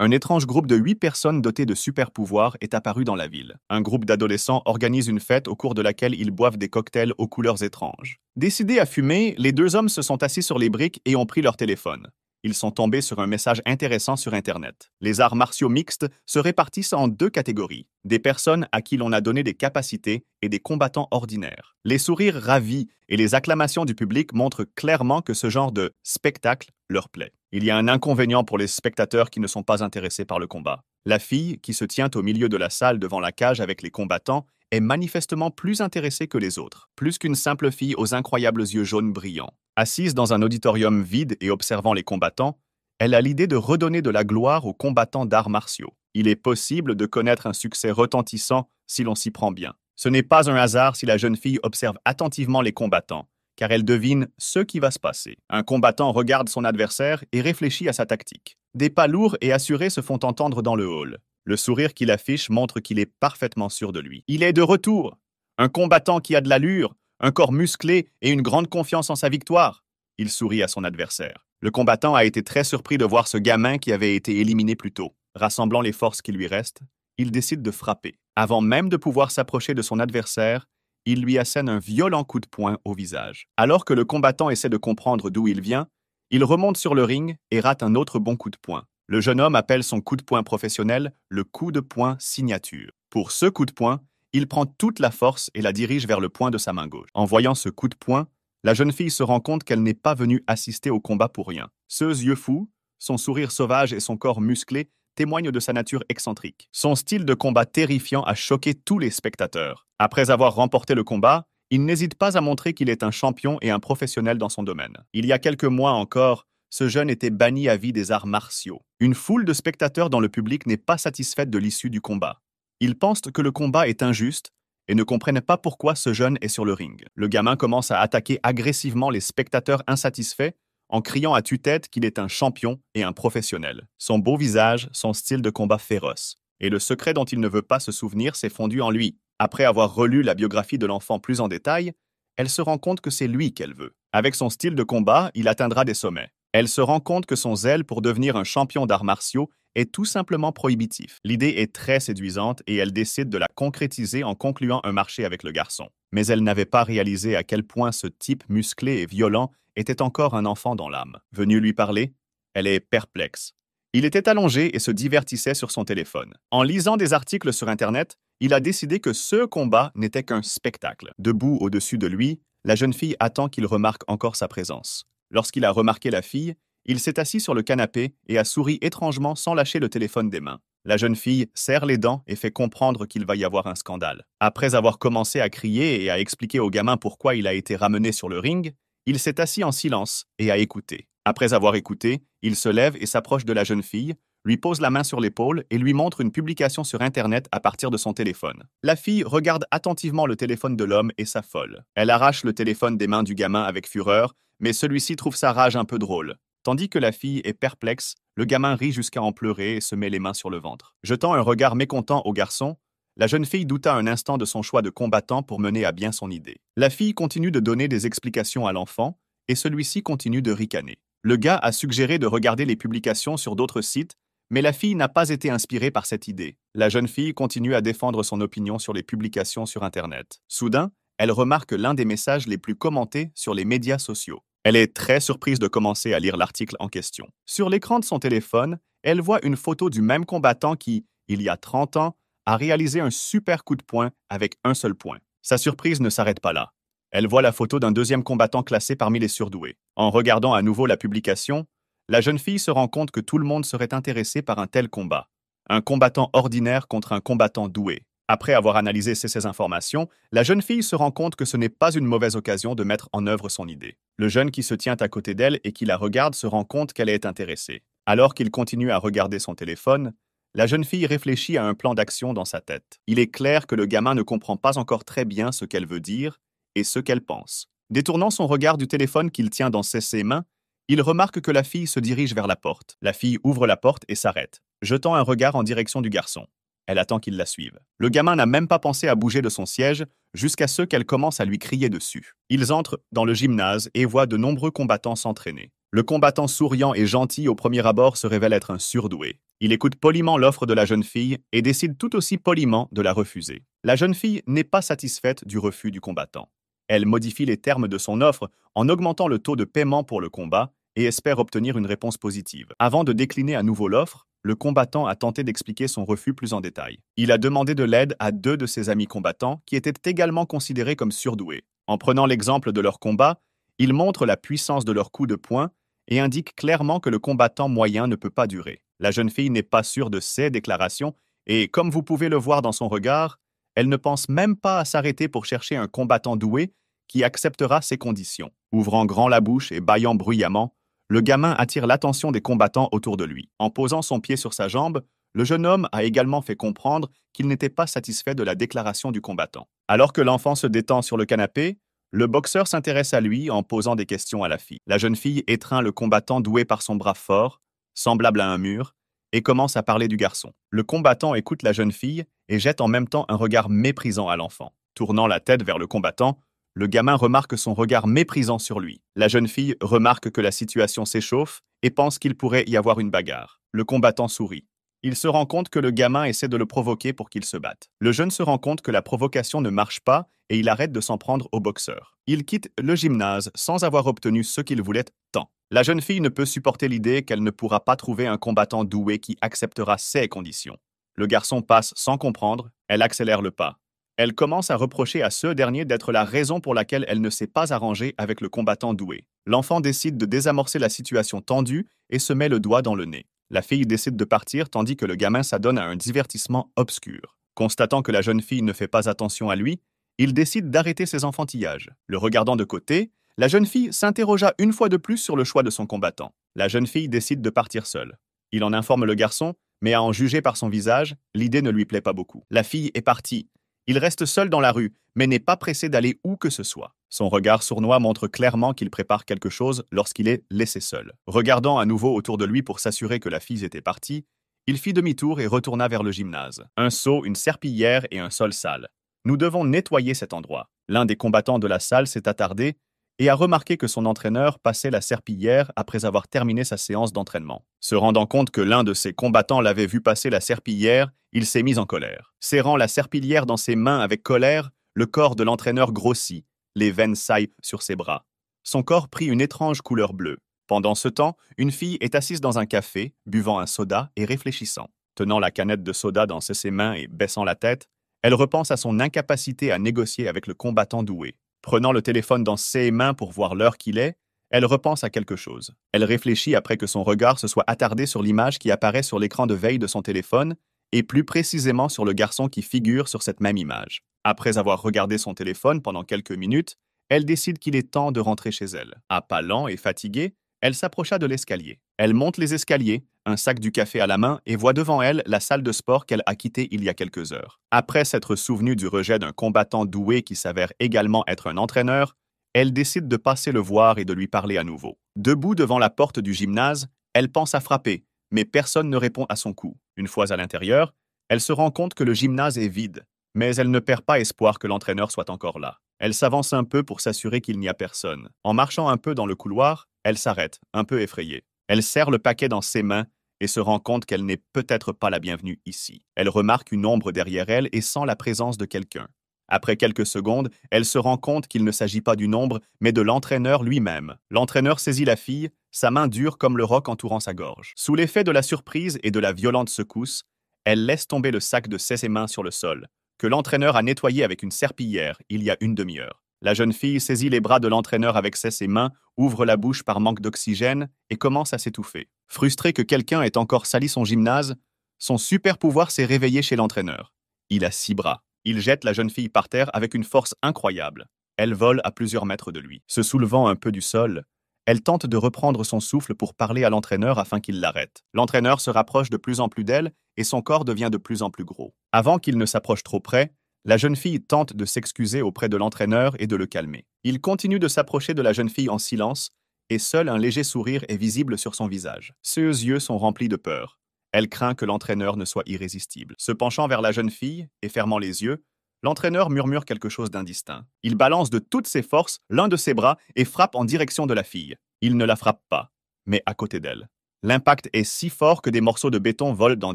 Un étrange groupe de huit personnes dotées de super-pouvoirs est apparu dans la ville. Un groupe d'adolescents organise une fête au cours de laquelle ils boivent des cocktails aux couleurs étranges. Décidés à fumer, les deux hommes se sont assis sur les briques et ont pris leur téléphone ils sont tombés sur un message intéressant sur Internet. Les arts martiaux mixtes se répartissent en deux catégories, des personnes à qui l'on a donné des capacités et des combattants ordinaires. Les sourires ravis et les acclamations du public montrent clairement que ce genre de spectacle leur plaît. Il y a un inconvénient pour les spectateurs qui ne sont pas intéressés par le combat. La fille, qui se tient au milieu de la salle devant la cage avec les combattants, est manifestement plus intéressée que les autres, plus qu'une simple fille aux incroyables yeux jaunes brillants. Assise dans un auditorium vide et observant les combattants, elle a l'idée de redonner de la gloire aux combattants d'arts martiaux. Il est possible de connaître un succès retentissant si l'on s'y prend bien. Ce n'est pas un hasard si la jeune fille observe attentivement les combattants, car elle devine ce qui va se passer. Un combattant regarde son adversaire et réfléchit à sa tactique. Des pas lourds et assurés se font entendre dans le hall. Le sourire qu'il affiche montre qu'il est parfaitement sûr de lui. Il est de retour, un combattant qui a de l'allure, un corps musclé et une grande confiance en sa victoire. Il sourit à son adversaire. Le combattant a été très surpris de voir ce gamin qui avait été éliminé plus tôt. Rassemblant les forces qui lui restent, il décide de frapper. Avant même de pouvoir s'approcher de son adversaire, il lui assène un violent coup de poing au visage. Alors que le combattant essaie de comprendre d'où il vient, il remonte sur le ring et rate un autre bon coup de poing. Le jeune homme appelle son coup de poing professionnel le coup de poing signature. Pour ce coup de poing, il prend toute la force et la dirige vers le point de sa main gauche. En voyant ce coup de poing, la jeune fille se rend compte qu'elle n'est pas venue assister au combat pour rien. Ses yeux fous, son sourire sauvage et son corps musclé témoignent de sa nature excentrique. Son style de combat terrifiant a choqué tous les spectateurs. Après avoir remporté le combat, il n'hésite pas à montrer qu'il est un champion et un professionnel dans son domaine. Il y a quelques mois encore, ce jeune était banni à vie des arts martiaux. Une foule de spectateurs dans le public n'est pas satisfaite de l'issue du combat. Ils pensent que le combat est injuste et ne comprennent pas pourquoi ce jeune est sur le ring. Le gamin commence à attaquer agressivement les spectateurs insatisfaits en criant à tue-tête qu'il est un champion et un professionnel. Son beau visage, son style de combat féroce. Et le secret dont il ne veut pas se souvenir s'est fondu en lui. Après avoir relu la biographie de l'enfant plus en détail, elle se rend compte que c'est lui qu'elle veut. Avec son style de combat, il atteindra des sommets elle se rend compte que son zèle pour devenir un champion d'arts martiaux est tout simplement prohibitif. L'idée est très séduisante et elle décide de la concrétiser en concluant un marché avec le garçon. Mais elle n'avait pas réalisé à quel point ce type musclé et violent était encore un enfant dans l'âme. Venu lui parler, elle est perplexe. Il était allongé et se divertissait sur son téléphone. En lisant des articles sur Internet, il a décidé que ce combat n'était qu'un spectacle. Debout au-dessus de lui, la jeune fille attend qu'il remarque encore sa présence. Lorsqu'il a remarqué la fille, il s'est assis sur le canapé et a souri étrangement sans lâcher le téléphone des mains. La jeune fille serre les dents et fait comprendre qu'il va y avoir un scandale. Après avoir commencé à crier et à expliquer au gamin pourquoi il a été ramené sur le ring, il s'est assis en silence et a écouté. Après avoir écouté, il se lève et s'approche de la jeune fille, lui pose la main sur l'épaule et lui montre une publication sur Internet à partir de son téléphone. La fille regarde attentivement le téléphone de l'homme et s'affole. Elle arrache le téléphone des mains du gamin avec fureur mais celui-ci trouve sa rage un peu drôle. Tandis que la fille est perplexe, le gamin rit jusqu'à en pleurer et se met les mains sur le ventre. Jetant un regard mécontent au garçon, la jeune fille douta un instant de son choix de combattant pour mener à bien son idée. La fille continue de donner des explications à l'enfant, et celui-ci continue de ricaner. Le gars a suggéré de regarder les publications sur d'autres sites, mais la fille n'a pas été inspirée par cette idée. La jeune fille continue à défendre son opinion sur les publications sur Internet. Soudain, elle remarque l'un des messages les plus commentés sur les médias sociaux. Elle est très surprise de commencer à lire l'article en question. Sur l'écran de son téléphone, elle voit une photo du même combattant qui, il y a 30 ans, a réalisé un super coup de poing avec un seul point. Sa surprise ne s'arrête pas là. Elle voit la photo d'un deuxième combattant classé parmi les surdoués. En regardant à nouveau la publication, la jeune fille se rend compte que tout le monde serait intéressé par un tel combat. Un combattant ordinaire contre un combattant doué. Après avoir analysé ces, informations, la jeune fille se rend compte que ce n'est pas une mauvaise occasion de mettre en œuvre son idée. Le jeune qui se tient à côté d'elle et qui la regarde se rend compte qu'elle est intéressée. Alors qu'il continue à regarder son téléphone, la jeune fille réfléchit à un plan d'action dans sa tête. Il est clair que le gamin ne comprend pas encore très bien ce qu'elle veut dire et ce qu'elle pense. Détournant son regard du téléphone qu'il tient dans ses, ses mains, il remarque que la fille se dirige vers la porte. La fille ouvre la porte et s'arrête, jetant un regard en direction du garçon. Elle attend qu'il la suive. Le gamin n'a même pas pensé à bouger de son siège jusqu'à ce qu'elle commence à lui crier dessus. Ils entrent dans le gymnase et voient de nombreux combattants s'entraîner. Le combattant souriant et gentil au premier abord se révèle être un surdoué. Il écoute poliment l'offre de la jeune fille et décide tout aussi poliment de la refuser. La jeune fille n'est pas satisfaite du refus du combattant. Elle modifie les termes de son offre en augmentant le taux de paiement pour le combat et espère obtenir une réponse positive. Avant de décliner à nouveau l'offre, le combattant a tenté d'expliquer son refus plus en détail. Il a demandé de l'aide à deux de ses amis combattants qui étaient également considérés comme surdoués. En prenant l'exemple de leur combat, il montre la puissance de leurs coups de poing et indique clairement que le combattant moyen ne peut pas durer. La jeune fille n'est pas sûre de ces déclarations et, comme vous pouvez le voir dans son regard, elle ne pense même pas à s'arrêter pour chercher un combattant doué qui acceptera ses conditions. Ouvrant grand la bouche et bâillant bruyamment, le gamin attire l'attention des combattants autour de lui. En posant son pied sur sa jambe, le jeune homme a également fait comprendre qu'il n'était pas satisfait de la déclaration du combattant. Alors que l'enfant se détend sur le canapé, le boxeur s'intéresse à lui en posant des questions à la fille. La jeune fille étreint le combattant doué par son bras fort, semblable à un mur, et commence à parler du garçon. Le combattant écoute la jeune fille et jette en même temps un regard méprisant à l'enfant. Tournant la tête vers le combattant, le gamin remarque son regard méprisant sur lui. La jeune fille remarque que la situation s'échauffe et pense qu'il pourrait y avoir une bagarre. Le combattant sourit. Il se rend compte que le gamin essaie de le provoquer pour qu'il se batte. Le jeune se rend compte que la provocation ne marche pas et il arrête de s'en prendre au boxeur. Il quitte le gymnase sans avoir obtenu ce qu'il voulait tant. La jeune fille ne peut supporter l'idée qu'elle ne pourra pas trouver un combattant doué qui acceptera ses conditions. Le garçon passe sans comprendre, elle accélère le pas. Elle commence à reprocher à ce dernier d'être la raison pour laquelle elle ne s'est pas arrangée avec le combattant doué. L'enfant décide de désamorcer la situation tendue et se met le doigt dans le nez. La fille décide de partir tandis que le gamin s'adonne à un divertissement obscur. Constatant que la jeune fille ne fait pas attention à lui, il décide d'arrêter ses enfantillages. Le regardant de côté, la jeune fille s'interrogea une fois de plus sur le choix de son combattant. La jeune fille décide de partir seule. Il en informe le garçon, mais à en juger par son visage, l'idée ne lui plaît pas beaucoup. La fille est partie, il reste seul dans la rue, mais n'est pas pressé d'aller où que ce soit. Son regard sournois montre clairement qu'il prépare quelque chose lorsqu'il est laissé seul. Regardant à nouveau autour de lui pour s'assurer que la fille était partie, il fit demi-tour et retourna vers le gymnase. Un seau, une serpillière et un sol sale. Nous devons nettoyer cet endroit. L'un des combattants de la salle s'est attardé et a remarqué que son entraîneur passait la serpillière après avoir terminé sa séance d'entraînement. Se rendant compte que l'un de ses combattants l'avait vu passer la serpillière, il s'est mis en colère. Serrant la serpillière dans ses mains avec colère, le corps de l'entraîneur grossit, les veines saillent sur ses bras. Son corps prit une étrange couleur bleue. Pendant ce temps, une fille est assise dans un café, buvant un soda et réfléchissant. Tenant la canette de soda dans ses mains et baissant la tête, elle repense à son incapacité à négocier avec le combattant doué. Prenant le téléphone dans ses mains pour voir l'heure qu'il est, elle repense à quelque chose. Elle réfléchit après que son regard se soit attardé sur l'image qui apparaît sur l'écran de veille de son téléphone et plus précisément sur le garçon qui figure sur cette même image. Après avoir regardé son téléphone pendant quelques minutes, elle décide qu'il est temps de rentrer chez elle. À pas lent et fatiguée, elle s'approcha de l'escalier. Elle monte les escaliers, un sac du café à la main, et voit devant elle la salle de sport qu'elle a quittée il y a quelques heures. Après s'être souvenue du rejet d'un combattant doué qui s'avère également être un entraîneur, elle décide de passer le voir et de lui parler à nouveau. Debout devant la porte du gymnase, elle pense à frapper, mais personne ne répond à son coup. Une fois à l'intérieur, elle se rend compte que le gymnase est vide, mais elle ne perd pas espoir que l'entraîneur soit encore là. Elle s'avance un peu pour s'assurer qu'il n'y a personne. En marchant un peu dans le couloir, elle s'arrête, un peu effrayée. Elle serre le paquet dans ses mains et se rend compte qu'elle n'est peut-être pas la bienvenue ici. Elle remarque une ombre derrière elle et sent la présence de quelqu'un. Après quelques secondes, elle se rend compte qu'il ne s'agit pas d'une ombre, mais de l'entraîneur lui-même. L'entraîneur saisit la fille, sa main dure comme le roc entourant sa gorge. Sous l'effet de la surprise et de la violente secousse, elle laisse tomber le sac de ses mains sur le sol que l'entraîneur a nettoyé avec une serpillière il y a une demi-heure. La jeune fille saisit les bras de l'entraîneur avec ses mains, ouvre la bouche par manque d'oxygène et commence à s'étouffer. Frustré que quelqu'un ait encore sali son gymnase, son super pouvoir s'est réveillé chez l'entraîneur. Il a six bras. Il jette la jeune fille par terre avec une force incroyable. Elle vole à plusieurs mètres de lui. Se soulevant un peu du sol, elle tente de reprendre son souffle pour parler à l'entraîneur afin qu'il l'arrête. L'entraîneur se rapproche de plus en plus d'elle et son corps devient de plus en plus gros. Avant qu'il ne s'approche trop près, la jeune fille tente de s'excuser auprès de l'entraîneur et de le calmer. Il continue de s'approcher de la jeune fille en silence et seul un léger sourire est visible sur son visage. Ses yeux sont remplis de peur. Elle craint que l'entraîneur ne soit irrésistible. Se penchant vers la jeune fille et fermant les yeux, L'entraîneur murmure quelque chose d'indistinct. Il balance de toutes ses forces l'un de ses bras et frappe en direction de la fille. Il ne la frappe pas, mais à côté d'elle. L'impact est si fort que des morceaux de béton volent dans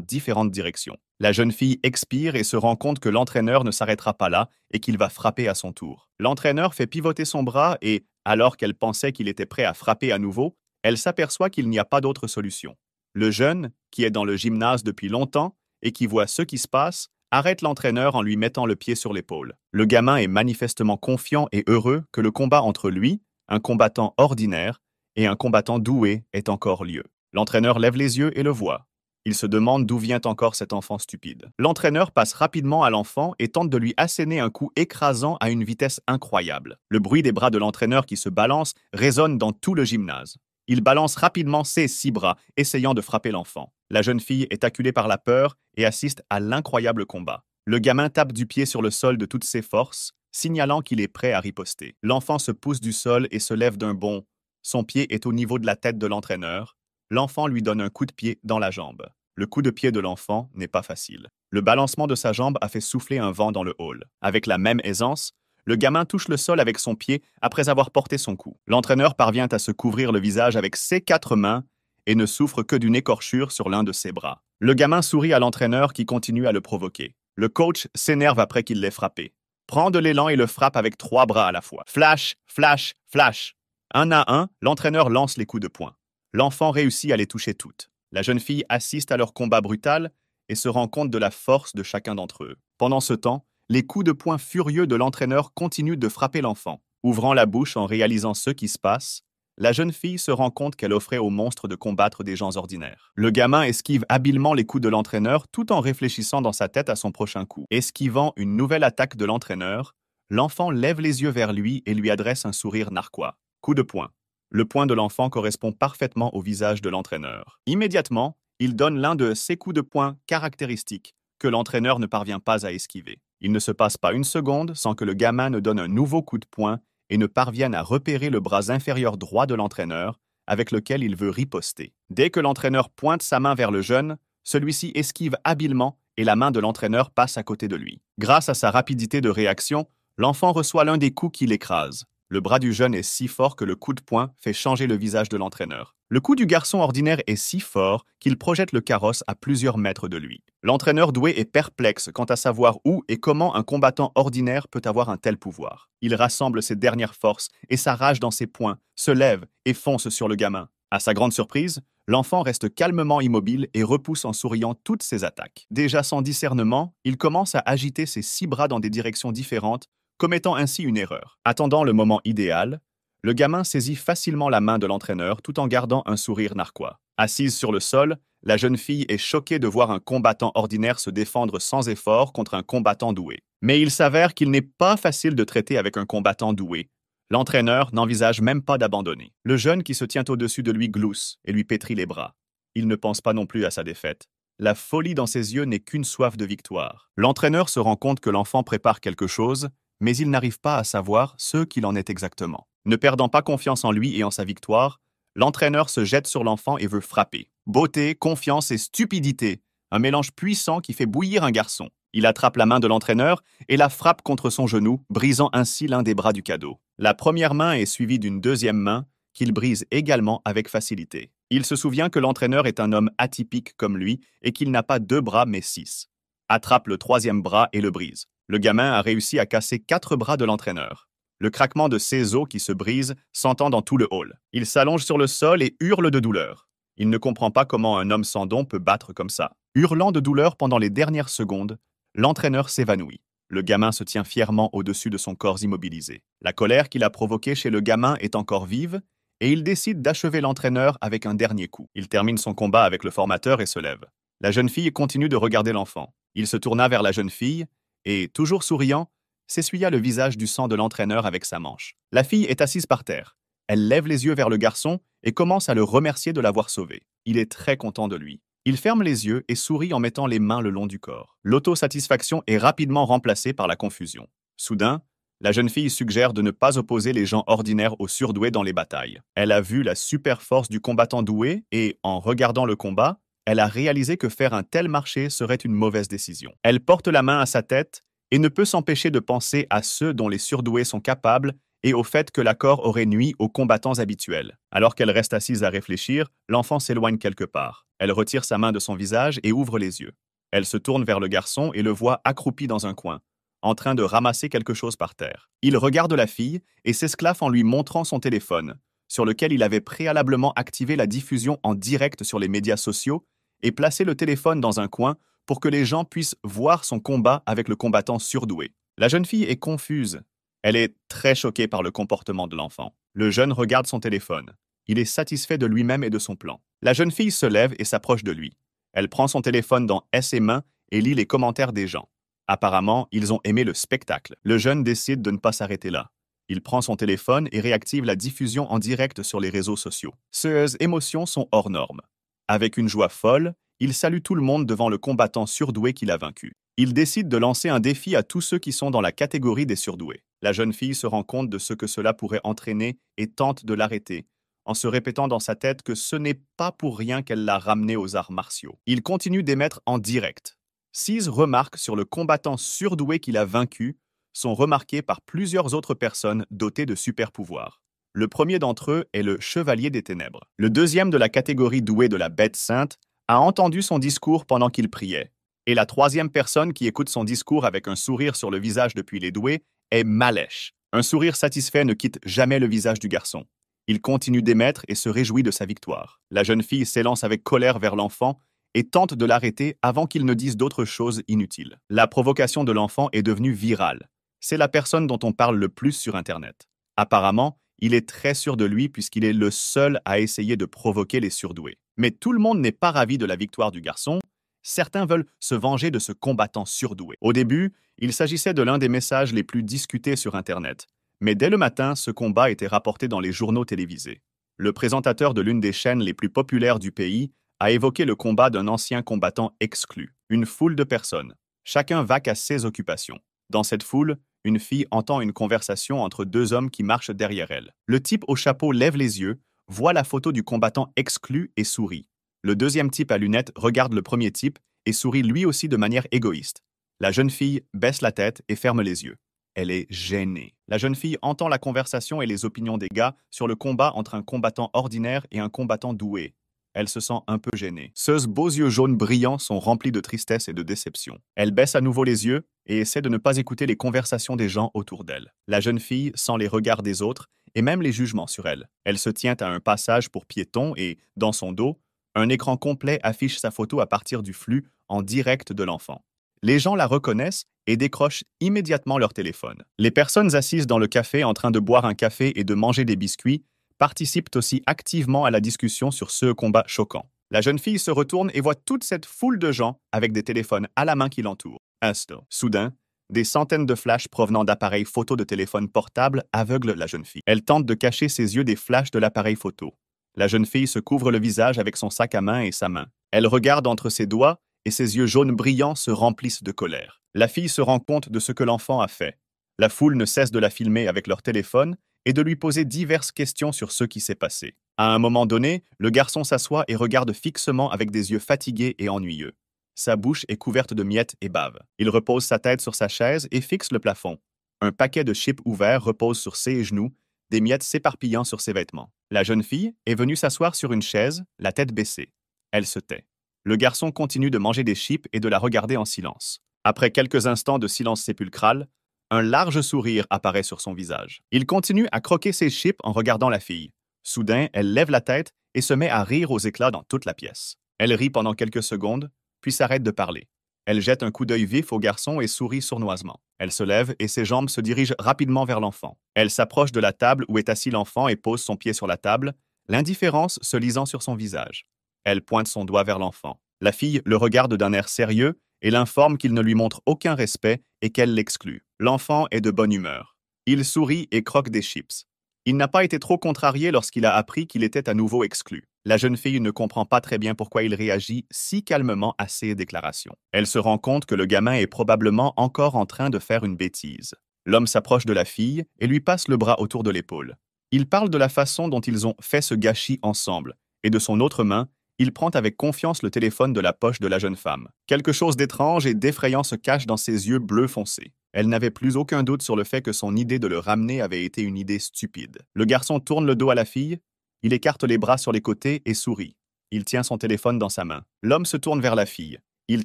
différentes directions. La jeune fille expire et se rend compte que l'entraîneur ne s'arrêtera pas là et qu'il va frapper à son tour. L'entraîneur fait pivoter son bras et, alors qu'elle pensait qu'il était prêt à frapper à nouveau, elle s'aperçoit qu'il n'y a pas d'autre solution. Le jeune, qui est dans le gymnase depuis longtemps et qui voit ce qui se passe, arrête l'entraîneur en lui mettant le pied sur l'épaule. Le gamin est manifestement confiant et heureux que le combat entre lui, un combattant ordinaire, et un combattant doué ait encore lieu. L'entraîneur lève les yeux et le voit. Il se demande d'où vient encore cet enfant stupide. L'entraîneur passe rapidement à l'enfant et tente de lui asséner un coup écrasant à une vitesse incroyable. Le bruit des bras de l'entraîneur qui se balance résonne dans tout le gymnase. Il balance rapidement ses six bras, essayant de frapper l'enfant. La jeune fille est acculée par la peur et assiste à l'incroyable combat. Le gamin tape du pied sur le sol de toutes ses forces, signalant qu'il est prêt à riposter. L'enfant se pousse du sol et se lève d'un bond. Son pied est au niveau de la tête de l'entraîneur. L'enfant lui donne un coup de pied dans la jambe. Le coup de pied de l'enfant n'est pas facile. Le balancement de sa jambe a fait souffler un vent dans le hall. Avec la même aisance, le gamin touche le sol avec son pied après avoir porté son coup. L'entraîneur parvient à se couvrir le visage avec ses quatre mains et ne souffre que d'une écorchure sur l'un de ses bras. Le gamin sourit à l'entraîneur qui continue à le provoquer. Le coach s'énerve après qu'il l'ait frappé. Prend de l'élan et le frappe avec trois bras à la fois. Flash, flash, flash. Un à un, l'entraîneur lance les coups de poing. L'enfant réussit à les toucher toutes. La jeune fille assiste à leur combat brutal et se rend compte de la force de chacun d'entre eux. Pendant ce temps, les coups de poing furieux de l'entraîneur continuent de frapper l'enfant. Ouvrant la bouche en réalisant ce qui se passe, la jeune fille se rend compte qu'elle offrait au monstre de combattre des gens ordinaires. Le gamin esquive habilement les coups de l'entraîneur tout en réfléchissant dans sa tête à son prochain coup. Esquivant une nouvelle attaque de l'entraîneur, l'enfant lève les yeux vers lui et lui adresse un sourire narquois. Coup de poing. Le poing de l'enfant correspond parfaitement au visage de l'entraîneur. Immédiatement, il donne l'un de ces coups de poing caractéristiques que l'entraîneur ne parvient pas à esquiver. Il ne se passe pas une seconde sans que le gamin ne donne un nouveau coup de poing et ne parviennent à repérer le bras inférieur droit de l'entraîneur avec lequel il veut riposter. Dès que l'entraîneur pointe sa main vers le jeune, celui-ci esquive habilement et la main de l'entraîneur passe à côté de lui. Grâce à sa rapidité de réaction, l'enfant reçoit l'un des coups qui l'écrase. Le bras du jeune est si fort que le coup de poing fait changer le visage de l'entraîneur. Le coup du garçon ordinaire est si fort qu'il projette le carrosse à plusieurs mètres de lui. L'entraîneur doué est perplexe quant à savoir où et comment un combattant ordinaire peut avoir un tel pouvoir. Il rassemble ses dernières forces et s'arrache dans ses poings, se lève et fonce sur le gamin. À sa grande surprise, l'enfant reste calmement immobile et repousse en souriant toutes ses attaques. Déjà sans discernement, il commence à agiter ses six bras dans des directions différentes, commettant ainsi une erreur. Attendant le moment idéal, le gamin saisit facilement la main de l'entraîneur tout en gardant un sourire narquois. Assise sur le sol, la jeune fille est choquée de voir un combattant ordinaire se défendre sans effort contre un combattant doué. Mais il s'avère qu'il n'est pas facile de traiter avec un combattant doué. L'entraîneur n'envisage même pas d'abandonner. Le jeune qui se tient au-dessus de lui glousse et lui pétrit les bras. Il ne pense pas non plus à sa défaite. La folie dans ses yeux n'est qu'une soif de victoire. L'entraîneur se rend compte que l'enfant prépare quelque chose, mais il n'arrive pas à savoir ce qu'il en est exactement. Ne perdant pas confiance en lui et en sa victoire, l'entraîneur se jette sur l'enfant et veut frapper. Beauté, confiance et stupidité, un mélange puissant qui fait bouillir un garçon. Il attrape la main de l'entraîneur et la frappe contre son genou, brisant ainsi l'un des bras du cadeau. La première main est suivie d'une deuxième main, qu'il brise également avec facilité. Il se souvient que l'entraîneur est un homme atypique comme lui et qu'il n'a pas deux bras mais six. Attrape le troisième bras et le brise. Le gamin a réussi à casser quatre bras de l'entraîneur le craquement de ses os qui se brise s'entend dans tout le hall. Il s'allonge sur le sol et hurle de douleur. Il ne comprend pas comment un homme sans don peut battre comme ça. Hurlant de douleur pendant les dernières secondes, l'entraîneur s'évanouit. Le gamin se tient fièrement au-dessus de son corps immobilisé. La colère qu'il a provoquée chez le gamin est encore vive, et il décide d'achever l'entraîneur avec un dernier coup. Il termine son combat avec le formateur et se lève. La jeune fille continue de regarder l'enfant. Il se tourna vers la jeune fille, et, toujours souriant, s'essuya le visage du sang de l'entraîneur avec sa manche. La fille est assise par terre. Elle lève les yeux vers le garçon et commence à le remercier de l'avoir sauvé. Il est très content de lui. Il ferme les yeux et sourit en mettant les mains le long du corps. L'autosatisfaction est rapidement remplacée par la confusion. Soudain, la jeune fille suggère de ne pas opposer les gens ordinaires aux surdoués dans les batailles. Elle a vu la super force du combattant doué et, en regardant le combat, elle a réalisé que faire un tel marché serait une mauvaise décision. Elle porte la main à sa tête et ne peut s'empêcher de penser à ceux dont les surdoués sont capables et au fait que l'accord aurait nuit aux combattants habituels. Alors qu'elle reste assise à réfléchir, l'enfant s'éloigne quelque part. Elle retire sa main de son visage et ouvre les yeux. Elle se tourne vers le garçon et le voit accroupi dans un coin, en train de ramasser quelque chose par terre. Il regarde la fille et s'esclaffe en lui montrant son téléphone, sur lequel il avait préalablement activé la diffusion en direct sur les médias sociaux et placé le téléphone dans un coin pour que les gens puissent voir son combat avec le combattant surdoué. La jeune fille est confuse. Elle est très choquée par le comportement de l'enfant. Le jeune regarde son téléphone. Il est satisfait de lui-même et de son plan. La jeune fille se lève et s'approche de lui. Elle prend son téléphone dans ses mains et lit les commentaires des gens. Apparemment, ils ont aimé le spectacle. Le jeune décide de ne pas s'arrêter là. Il prend son téléphone et réactive la diffusion en direct sur les réseaux sociaux. Ses émotions sont hors normes. Avec une joie folle, il salue tout le monde devant le combattant surdoué qu'il a vaincu. Il décide de lancer un défi à tous ceux qui sont dans la catégorie des surdoués. La jeune fille se rend compte de ce que cela pourrait entraîner et tente de l'arrêter, en se répétant dans sa tête que ce n'est pas pour rien qu'elle l'a ramené aux arts martiaux. Il continue d'émettre en direct. Six remarques sur le combattant surdoué qu'il a vaincu sont remarquées par plusieurs autres personnes dotées de super-pouvoirs. Le premier d'entre eux est le Chevalier des Ténèbres. Le deuxième de la catégorie douée de la Bête Sainte a entendu son discours pendant qu'il priait. Et la troisième personne qui écoute son discours avec un sourire sur le visage depuis les doués est Malèche. Un sourire satisfait ne quitte jamais le visage du garçon. Il continue d'émettre et se réjouit de sa victoire. La jeune fille s'élance avec colère vers l'enfant et tente de l'arrêter avant qu'il ne dise d'autres choses inutiles. La provocation de l'enfant est devenue virale. C'est la personne dont on parle le plus sur Internet. Apparemment, il est très sûr de lui puisqu'il est le seul à essayer de provoquer les surdoués. Mais tout le monde n'est pas ravi de la victoire du garçon. Certains veulent se venger de ce combattant surdoué. Au début, il s'agissait de l'un des messages les plus discutés sur Internet. Mais dès le matin, ce combat était rapporté dans les journaux télévisés. Le présentateur de l'une des chaînes les plus populaires du pays a évoqué le combat d'un ancien combattant exclu, une foule de personnes. Chacun va à ses occupations. Dans cette foule, une fille entend une conversation entre deux hommes qui marchent derrière elle. Le type au chapeau lève les yeux, voit la photo du combattant exclu et sourit. Le deuxième type à lunettes regarde le premier type et sourit lui aussi de manière égoïste. La jeune fille baisse la tête et ferme les yeux. Elle est gênée. La jeune fille entend la conversation et les opinions des gars sur le combat entre un combattant ordinaire et un combattant doué. Elle se sent un peu gênée. Ses beaux yeux jaunes brillants sont remplis de tristesse et de déception. Elle baisse à nouveau les yeux et essaie de ne pas écouter les conversations des gens autour d'elle. La jeune fille sent les regards des autres et même les jugements sur elle. Elle se tient à un passage pour piétons et, dans son dos, un écran complet affiche sa photo à partir du flux en direct de l'enfant. Les gens la reconnaissent et décrochent immédiatement leur téléphone. Les personnes assises dans le café en train de boire un café et de manger des biscuits participent aussi activement à la discussion sur ce combat choquant. La jeune fille se retourne et voit toute cette foule de gens avec des téléphones à la main qui l'entourent. Instant. Soudain, des centaines de flashs provenant d'appareils photo de téléphone portable aveuglent la jeune fille. Elle tente de cacher ses yeux des flashs de l'appareil photo. La jeune fille se couvre le visage avec son sac à main et sa main. Elle regarde entre ses doigts et ses yeux jaunes brillants se remplissent de colère. La fille se rend compte de ce que l'enfant a fait. La foule ne cesse de la filmer avec leur téléphone et de lui poser diverses questions sur ce qui s'est passé. À un moment donné, le garçon s'assoit et regarde fixement avec des yeux fatigués et ennuyeux. Sa bouche est couverte de miettes et bave. Il repose sa tête sur sa chaise et fixe le plafond. Un paquet de chips ouverts repose sur ses genoux, des miettes s'éparpillant sur ses vêtements. La jeune fille est venue s'asseoir sur une chaise, la tête baissée. Elle se tait. Le garçon continue de manger des chips et de la regarder en silence. Après quelques instants de silence sépulcral, un large sourire apparaît sur son visage. Il continue à croquer ses chips en regardant la fille. Soudain, elle lève la tête et se met à rire aux éclats dans toute la pièce. Elle rit pendant quelques secondes, puis s'arrête de parler. Elle jette un coup d'œil vif au garçon et sourit sournoisement. Elle se lève et ses jambes se dirigent rapidement vers l'enfant. Elle s'approche de la table où est assis l'enfant et pose son pied sur la table, l'indifférence se lisant sur son visage. Elle pointe son doigt vers l'enfant. La fille le regarde d'un air sérieux et l'informe qu'il ne lui montre aucun respect et qu'elle l'exclut. L'enfant est de bonne humeur. Il sourit et croque des chips. Il n'a pas été trop contrarié lorsqu'il a appris qu'il était à nouveau exclu. La jeune fille ne comprend pas très bien pourquoi il réagit si calmement à ses déclarations. Elle se rend compte que le gamin est probablement encore en train de faire une bêtise. L'homme s'approche de la fille et lui passe le bras autour de l'épaule. Il parle de la façon dont ils ont fait ce gâchis ensemble, et de son autre main, il prend avec confiance le téléphone de la poche de la jeune femme. Quelque chose d'étrange et d'effrayant se cache dans ses yeux bleus foncés. Elle n'avait plus aucun doute sur le fait que son idée de le ramener avait été une idée stupide. Le garçon tourne le dos à la fille il écarte les bras sur les côtés et sourit. Il tient son téléphone dans sa main. L'homme se tourne vers la fille. Il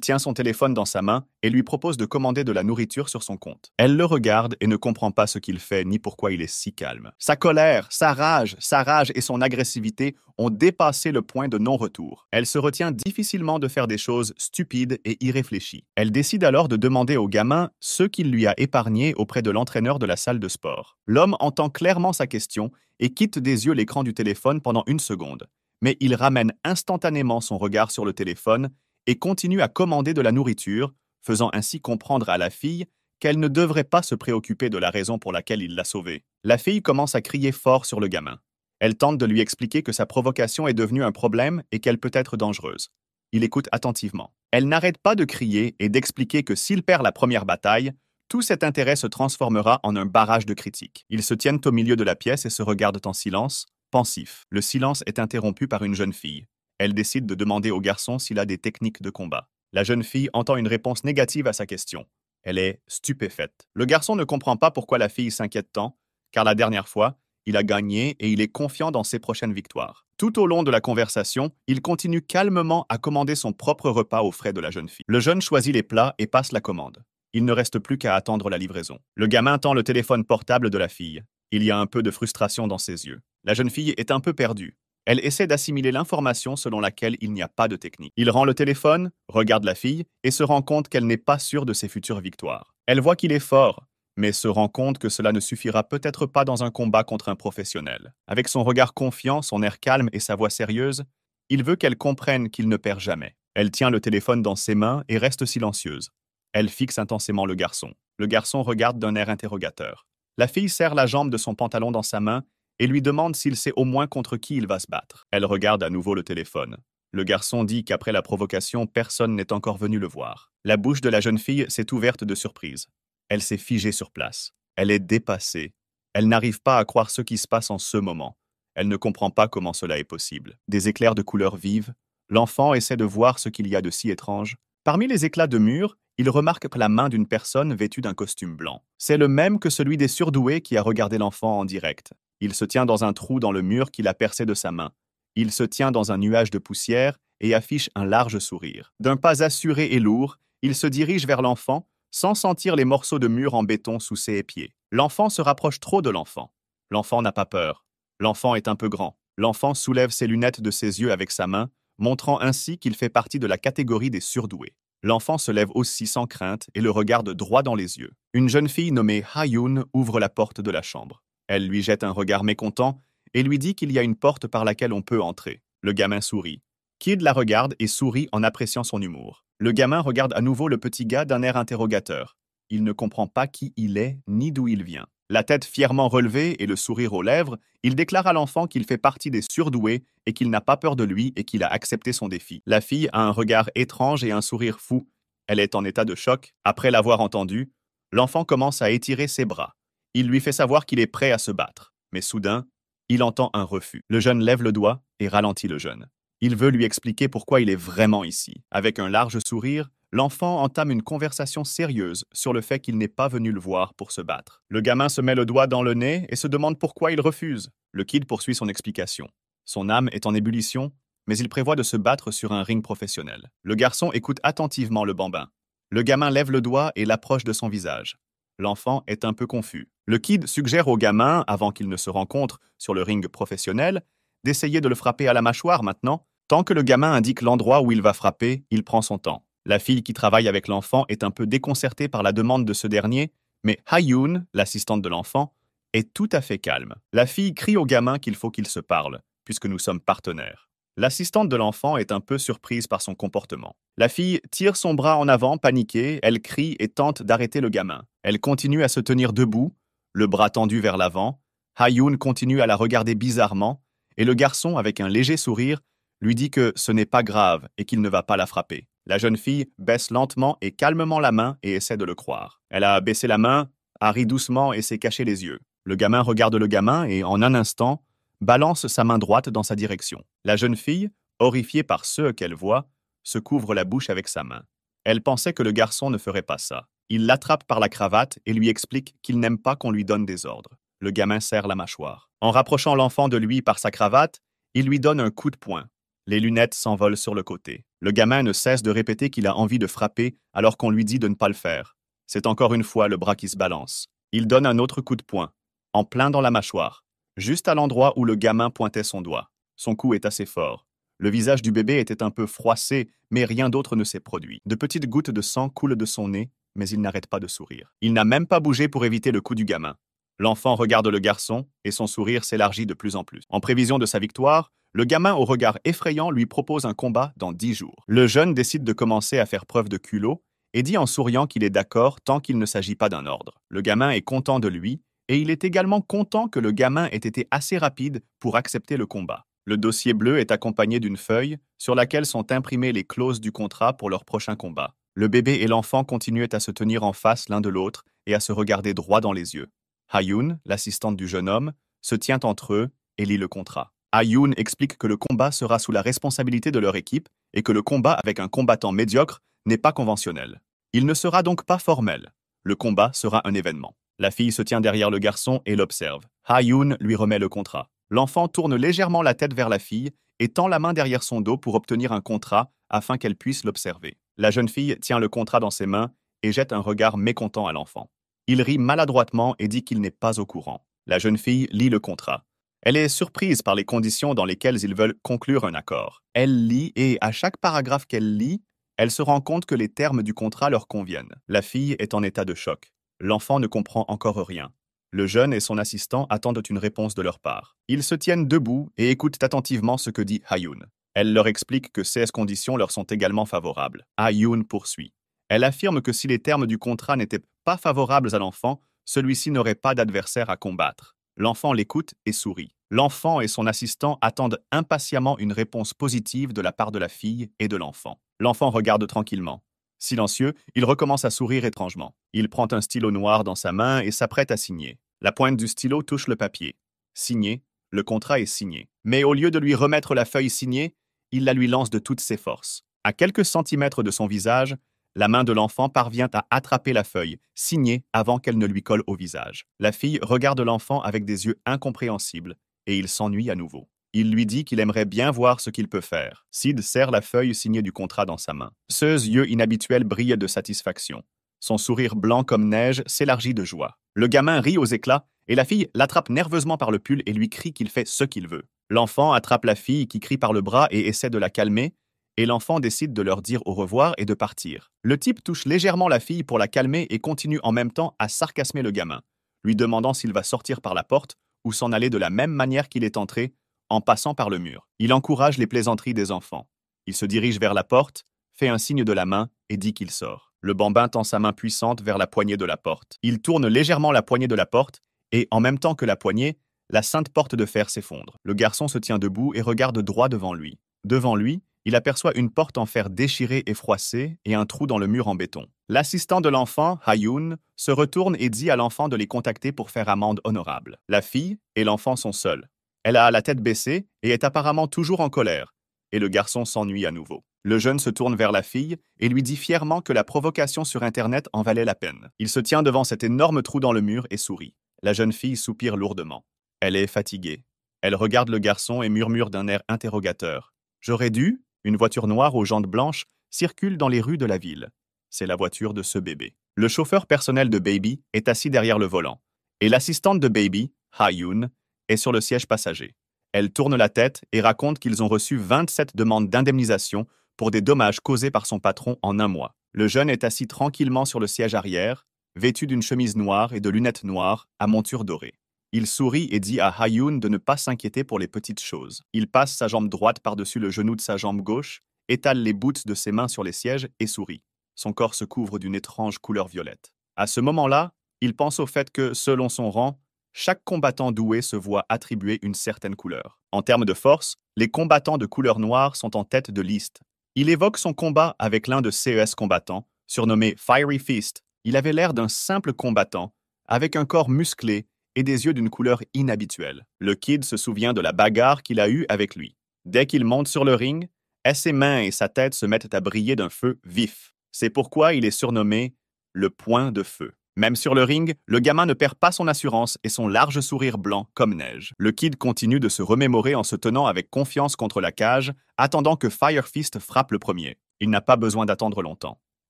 tient son téléphone dans sa main et lui propose de commander de la nourriture sur son compte. Elle le regarde et ne comprend pas ce qu'il fait ni pourquoi il est si calme. Sa colère, sa rage, sa rage et son agressivité ont dépassé le point de non-retour. Elle se retient difficilement de faire des choses stupides et irréfléchies. Elle décide alors de demander au gamin ce qu'il lui a épargné auprès de l'entraîneur de la salle de sport. L'homme entend clairement sa question et quitte des yeux l'écran du téléphone pendant une seconde. Mais il ramène instantanément son regard sur le téléphone et continue à commander de la nourriture, faisant ainsi comprendre à la fille qu'elle ne devrait pas se préoccuper de la raison pour laquelle il l'a sauvée. La fille commence à crier fort sur le gamin. Elle tente de lui expliquer que sa provocation est devenue un problème et qu'elle peut être dangereuse. Il écoute attentivement. Elle n'arrête pas de crier et d'expliquer que s'il perd la première bataille, tout cet intérêt se transformera en un barrage de critiques. Ils se tiennent au milieu de la pièce et se regardent en silence, pensifs. Le silence est interrompu par une jeune fille. Elle décide de demander au garçon s'il a des techniques de combat. La jeune fille entend une réponse négative à sa question. Elle est stupéfaite. Le garçon ne comprend pas pourquoi la fille s'inquiète tant, car la dernière fois, il a gagné et il est confiant dans ses prochaines victoires. Tout au long de la conversation, il continue calmement à commander son propre repas aux frais de la jeune fille. Le jeune choisit les plats et passe la commande. Il ne reste plus qu'à attendre la livraison. Le gamin tend le téléphone portable de la fille. Il y a un peu de frustration dans ses yeux. La jeune fille est un peu perdue. Elle essaie d'assimiler l'information selon laquelle il n'y a pas de technique. Il rend le téléphone, regarde la fille et se rend compte qu'elle n'est pas sûre de ses futures victoires. Elle voit qu'il est fort, mais se rend compte que cela ne suffira peut-être pas dans un combat contre un professionnel. Avec son regard confiant, son air calme et sa voix sérieuse, il veut qu'elle comprenne qu'il ne perd jamais. Elle tient le téléphone dans ses mains et reste silencieuse. Elle fixe intensément le garçon. Le garçon regarde d'un air interrogateur. La fille serre la jambe de son pantalon dans sa main et lui demande s'il sait au moins contre qui il va se battre. Elle regarde à nouveau le téléphone. Le garçon dit qu'après la provocation, personne n'est encore venu le voir. La bouche de la jeune fille s'est ouverte de surprise. Elle s'est figée sur place. Elle est dépassée. Elle n'arrive pas à croire ce qui se passe en ce moment. Elle ne comprend pas comment cela est possible. Des éclairs de couleurs vives, l'enfant essaie de voir ce qu'il y a de si étrange. Parmi les éclats de mur, il remarque la main d'une personne vêtue d'un costume blanc. C'est le même que celui des surdoués qui a regardé l'enfant en direct. Il se tient dans un trou dans le mur qu'il a percé de sa main. Il se tient dans un nuage de poussière et affiche un large sourire. D'un pas assuré et lourd, il se dirige vers l'enfant sans sentir les morceaux de mur en béton sous ses pieds. L'enfant se rapproche trop de l'enfant. L'enfant n'a pas peur. L'enfant est un peu grand. L'enfant soulève ses lunettes de ses yeux avec sa main, montrant ainsi qu'il fait partie de la catégorie des surdoués. L'enfant se lève aussi sans crainte et le regarde droit dans les yeux. Une jeune fille nommée Hayun ouvre la porte de la chambre. Elle lui jette un regard mécontent et lui dit qu'il y a une porte par laquelle on peut entrer. Le gamin sourit. Kid la regarde et sourit en appréciant son humour. Le gamin regarde à nouveau le petit gars d'un air interrogateur. Il ne comprend pas qui il est ni d'où il vient. La tête fièrement relevée et le sourire aux lèvres, il déclare à l'enfant qu'il fait partie des surdoués et qu'il n'a pas peur de lui et qu'il a accepté son défi. La fille a un regard étrange et un sourire fou. Elle est en état de choc. Après l'avoir entendu, l'enfant commence à étirer ses bras. Il lui fait savoir qu'il est prêt à se battre, mais soudain, il entend un refus. Le jeune lève le doigt et ralentit le jeune. Il veut lui expliquer pourquoi il est vraiment ici. Avec un large sourire, l'enfant entame une conversation sérieuse sur le fait qu'il n'est pas venu le voir pour se battre. Le gamin se met le doigt dans le nez et se demande pourquoi il refuse. Le kid poursuit son explication. Son âme est en ébullition, mais il prévoit de se battre sur un ring professionnel. Le garçon écoute attentivement le bambin. Le gamin lève le doigt et l'approche de son visage l'enfant est un peu confus. Le kid suggère au gamin, avant qu'il ne se rencontre sur le ring professionnel, d'essayer de le frapper à la mâchoire maintenant. Tant que le gamin indique l'endroit où il va frapper, il prend son temps. La fille qui travaille avec l'enfant est un peu déconcertée par la demande de ce dernier, mais Hayun, l'assistante de l'enfant, est tout à fait calme. La fille crie au gamin qu'il faut qu'il se parle, puisque nous sommes partenaires. L'assistante de l'enfant est un peu surprise par son comportement. La fille tire son bras en avant, paniquée, elle crie et tente d'arrêter le gamin. Elle continue à se tenir debout, le bras tendu vers l'avant. Hayun continue à la regarder bizarrement, et le garçon, avec un léger sourire, lui dit que ce n'est pas grave et qu'il ne va pas la frapper. La jeune fille baisse lentement et calmement la main et essaie de le croire. Elle a baissé la main, a ri doucement et s'est caché les yeux. Le gamin regarde le gamin et en un instant, balance sa main droite dans sa direction. La jeune fille, horrifiée par ce qu'elle voit, se couvre la bouche avec sa main. Elle pensait que le garçon ne ferait pas ça. Il l'attrape par la cravate et lui explique qu'il n'aime pas qu'on lui donne des ordres. Le gamin serre la mâchoire. En rapprochant l'enfant de lui par sa cravate, il lui donne un coup de poing. Les lunettes s'envolent sur le côté. Le gamin ne cesse de répéter qu'il a envie de frapper alors qu'on lui dit de ne pas le faire. C'est encore une fois le bras qui se balance. Il donne un autre coup de poing, en plein dans la mâchoire juste à l'endroit où le gamin pointait son doigt. Son cou est assez fort. Le visage du bébé était un peu froissé, mais rien d'autre ne s'est produit. De petites gouttes de sang coulent de son nez, mais il n'arrête pas de sourire. Il n'a même pas bougé pour éviter le coup du gamin. L'enfant regarde le garçon, et son sourire s'élargit de plus en plus. En prévision de sa victoire, le gamin au regard effrayant lui propose un combat dans dix jours. Le jeune décide de commencer à faire preuve de culot et dit en souriant qu'il est d'accord tant qu'il ne s'agit pas d'un ordre. Le gamin est content de lui et il est également content que le gamin ait été assez rapide pour accepter le combat. Le dossier bleu est accompagné d'une feuille sur laquelle sont imprimées les clauses du contrat pour leur prochain combat. Le bébé et l'enfant continuaient à se tenir en face l'un de l'autre et à se regarder droit dans les yeux. Hayun, l'assistante du jeune homme, se tient entre eux et lit le contrat. Hayun explique que le combat sera sous la responsabilité de leur équipe et que le combat avec un combattant médiocre n'est pas conventionnel. Il ne sera donc pas formel. Le combat sera un événement. La fille se tient derrière le garçon et l'observe. Ha-yoon lui remet le contrat. L'enfant tourne légèrement la tête vers la fille et tend la main derrière son dos pour obtenir un contrat afin qu'elle puisse l'observer. La jeune fille tient le contrat dans ses mains et jette un regard mécontent à l'enfant. Il rit maladroitement et dit qu'il n'est pas au courant. La jeune fille lit le contrat. Elle est surprise par les conditions dans lesquelles ils veulent conclure un accord. Elle lit et, à chaque paragraphe qu'elle lit, elle se rend compte que les termes du contrat leur conviennent. La fille est en état de choc. L'enfant ne comprend encore rien. Le jeune et son assistant attendent une réponse de leur part. Ils se tiennent debout et écoutent attentivement ce que dit Hayun. Elle leur explique que ces conditions leur sont également favorables. Hayun poursuit. Elle affirme que si les termes du contrat n'étaient pas favorables à l'enfant, celui-ci n'aurait pas d'adversaire à combattre. L'enfant l'écoute et sourit. L'enfant et son assistant attendent impatiemment une réponse positive de la part de la fille et de l'enfant. L'enfant regarde tranquillement. Silencieux, il recommence à sourire étrangement. Il prend un stylo noir dans sa main et s'apprête à signer. La pointe du stylo touche le papier. Signé, le contrat est signé. Mais au lieu de lui remettre la feuille signée, il la lui lance de toutes ses forces. À quelques centimètres de son visage, la main de l'enfant parvient à attraper la feuille, signée avant qu'elle ne lui colle au visage. La fille regarde l'enfant avec des yeux incompréhensibles, et il s'ennuie à nouveau. Il lui dit qu'il aimerait bien voir ce qu'il peut faire. Sid serre la feuille signée du contrat dans sa main. Ceux yeux inhabituels brillent de satisfaction. Son sourire blanc comme neige s'élargit de joie. Le gamin rit aux éclats et la fille l'attrape nerveusement par le pull et lui crie qu'il fait ce qu'il veut. L'enfant attrape la fille qui crie par le bras et essaie de la calmer, et l'enfant décide de leur dire au revoir et de partir. Le type touche légèrement la fille pour la calmer et continue en même temps à sarcasmer le gamin, lui demandant s'il va sortir par la porte ou s'en aller de la même manière qu'il est entré, en passant par le mur. Il encourage les plaisanteries des enfants. Il se dirige vers la porte, fait un signe de la main et dit qu'il sort. Le bambin tend sa main puissante vers la poignée de la porte. Il tourne légèrement la poignée de la porte et, en même temps que la poignée, la sainte porte de fer s'effondre. Le garçon se tient debout et regarde droit devant lui. Devant lui, il aperçoit une porte en fer déchirée et froissée et un trou dans le mur en béton. L'assistant de l'enfant, Hayoun, se retourne et dit à l'enfant de les contacter pour faire amende honorable. La fille et l'enfant sont seuls. Elle a la tête baissée et est apparemment toujours en colère, et le garçon s'ennuie à nouveau. Le jeune se tourne vers la fille et lui dit fièrement que la provocation sur Internet en valait la peine. Il se tient devant cet énorme trou dans le mur et sourit. La jeune fille soupire lourdement. Elle est fatiguée. Elle regarde le garçon et murmure d'un air interrogateur. J'aurais dû Une voiture noire aux jantes blanches circule dans les rues de la ville. C'est la voiture de ce bébé. Le chauffeur personnel de Baby est assis derrière le volant. Et l'assistante de Baby, Ha-yoon, est sur le siège passager. Elle tourne la tête et raconte qu'ils ont reçu 27 demandes d'indemnisation pour des dommages causés par son patron en un mois. Le jeune est assis tranquillement sur le siège arrière, vêtu d'une chemise noire et de lunettes noires à monture dorée. Il sourit et dit à Hayoun de ne pas s'inquiéter pour les petites choses. Il passe sa jambe droite par-dessus le genou de sa jambe gauche, étale les boots de ses mains sur les sièges et sourit. Son corps se couvre d'une étrange couleur violette. À ce moment-là, il pense au fait que, selon son rang, chaque combattant doué se voit attribuer une certaine couleur. En termes de force, les combattants de couleur noire sont en tête de liste. Il évoque son combat avec l'un de CES combattants, surnommé Fiery Fist. Il avait l'air d'un simple combattant, avec un corps musclé et des yeux d'une couleur inhabituelle. Le kid se souvient de la bagarre qu'il a eue avec lui. Dès qu'il monte sur le ring, ses mains et sa tête se mettent à briller d'un feu vif. C'est pourquoi il est surnommé le point de feu. Même sur le ring, le gamin ne perd pas son assurance et son large sourire blanc comme neige. Le kid continue de se remémorer en se tenant avec confiance contre la cage, attendant que Firefist frappe le premier. Il n'a pas besoin d'attendre longtemps.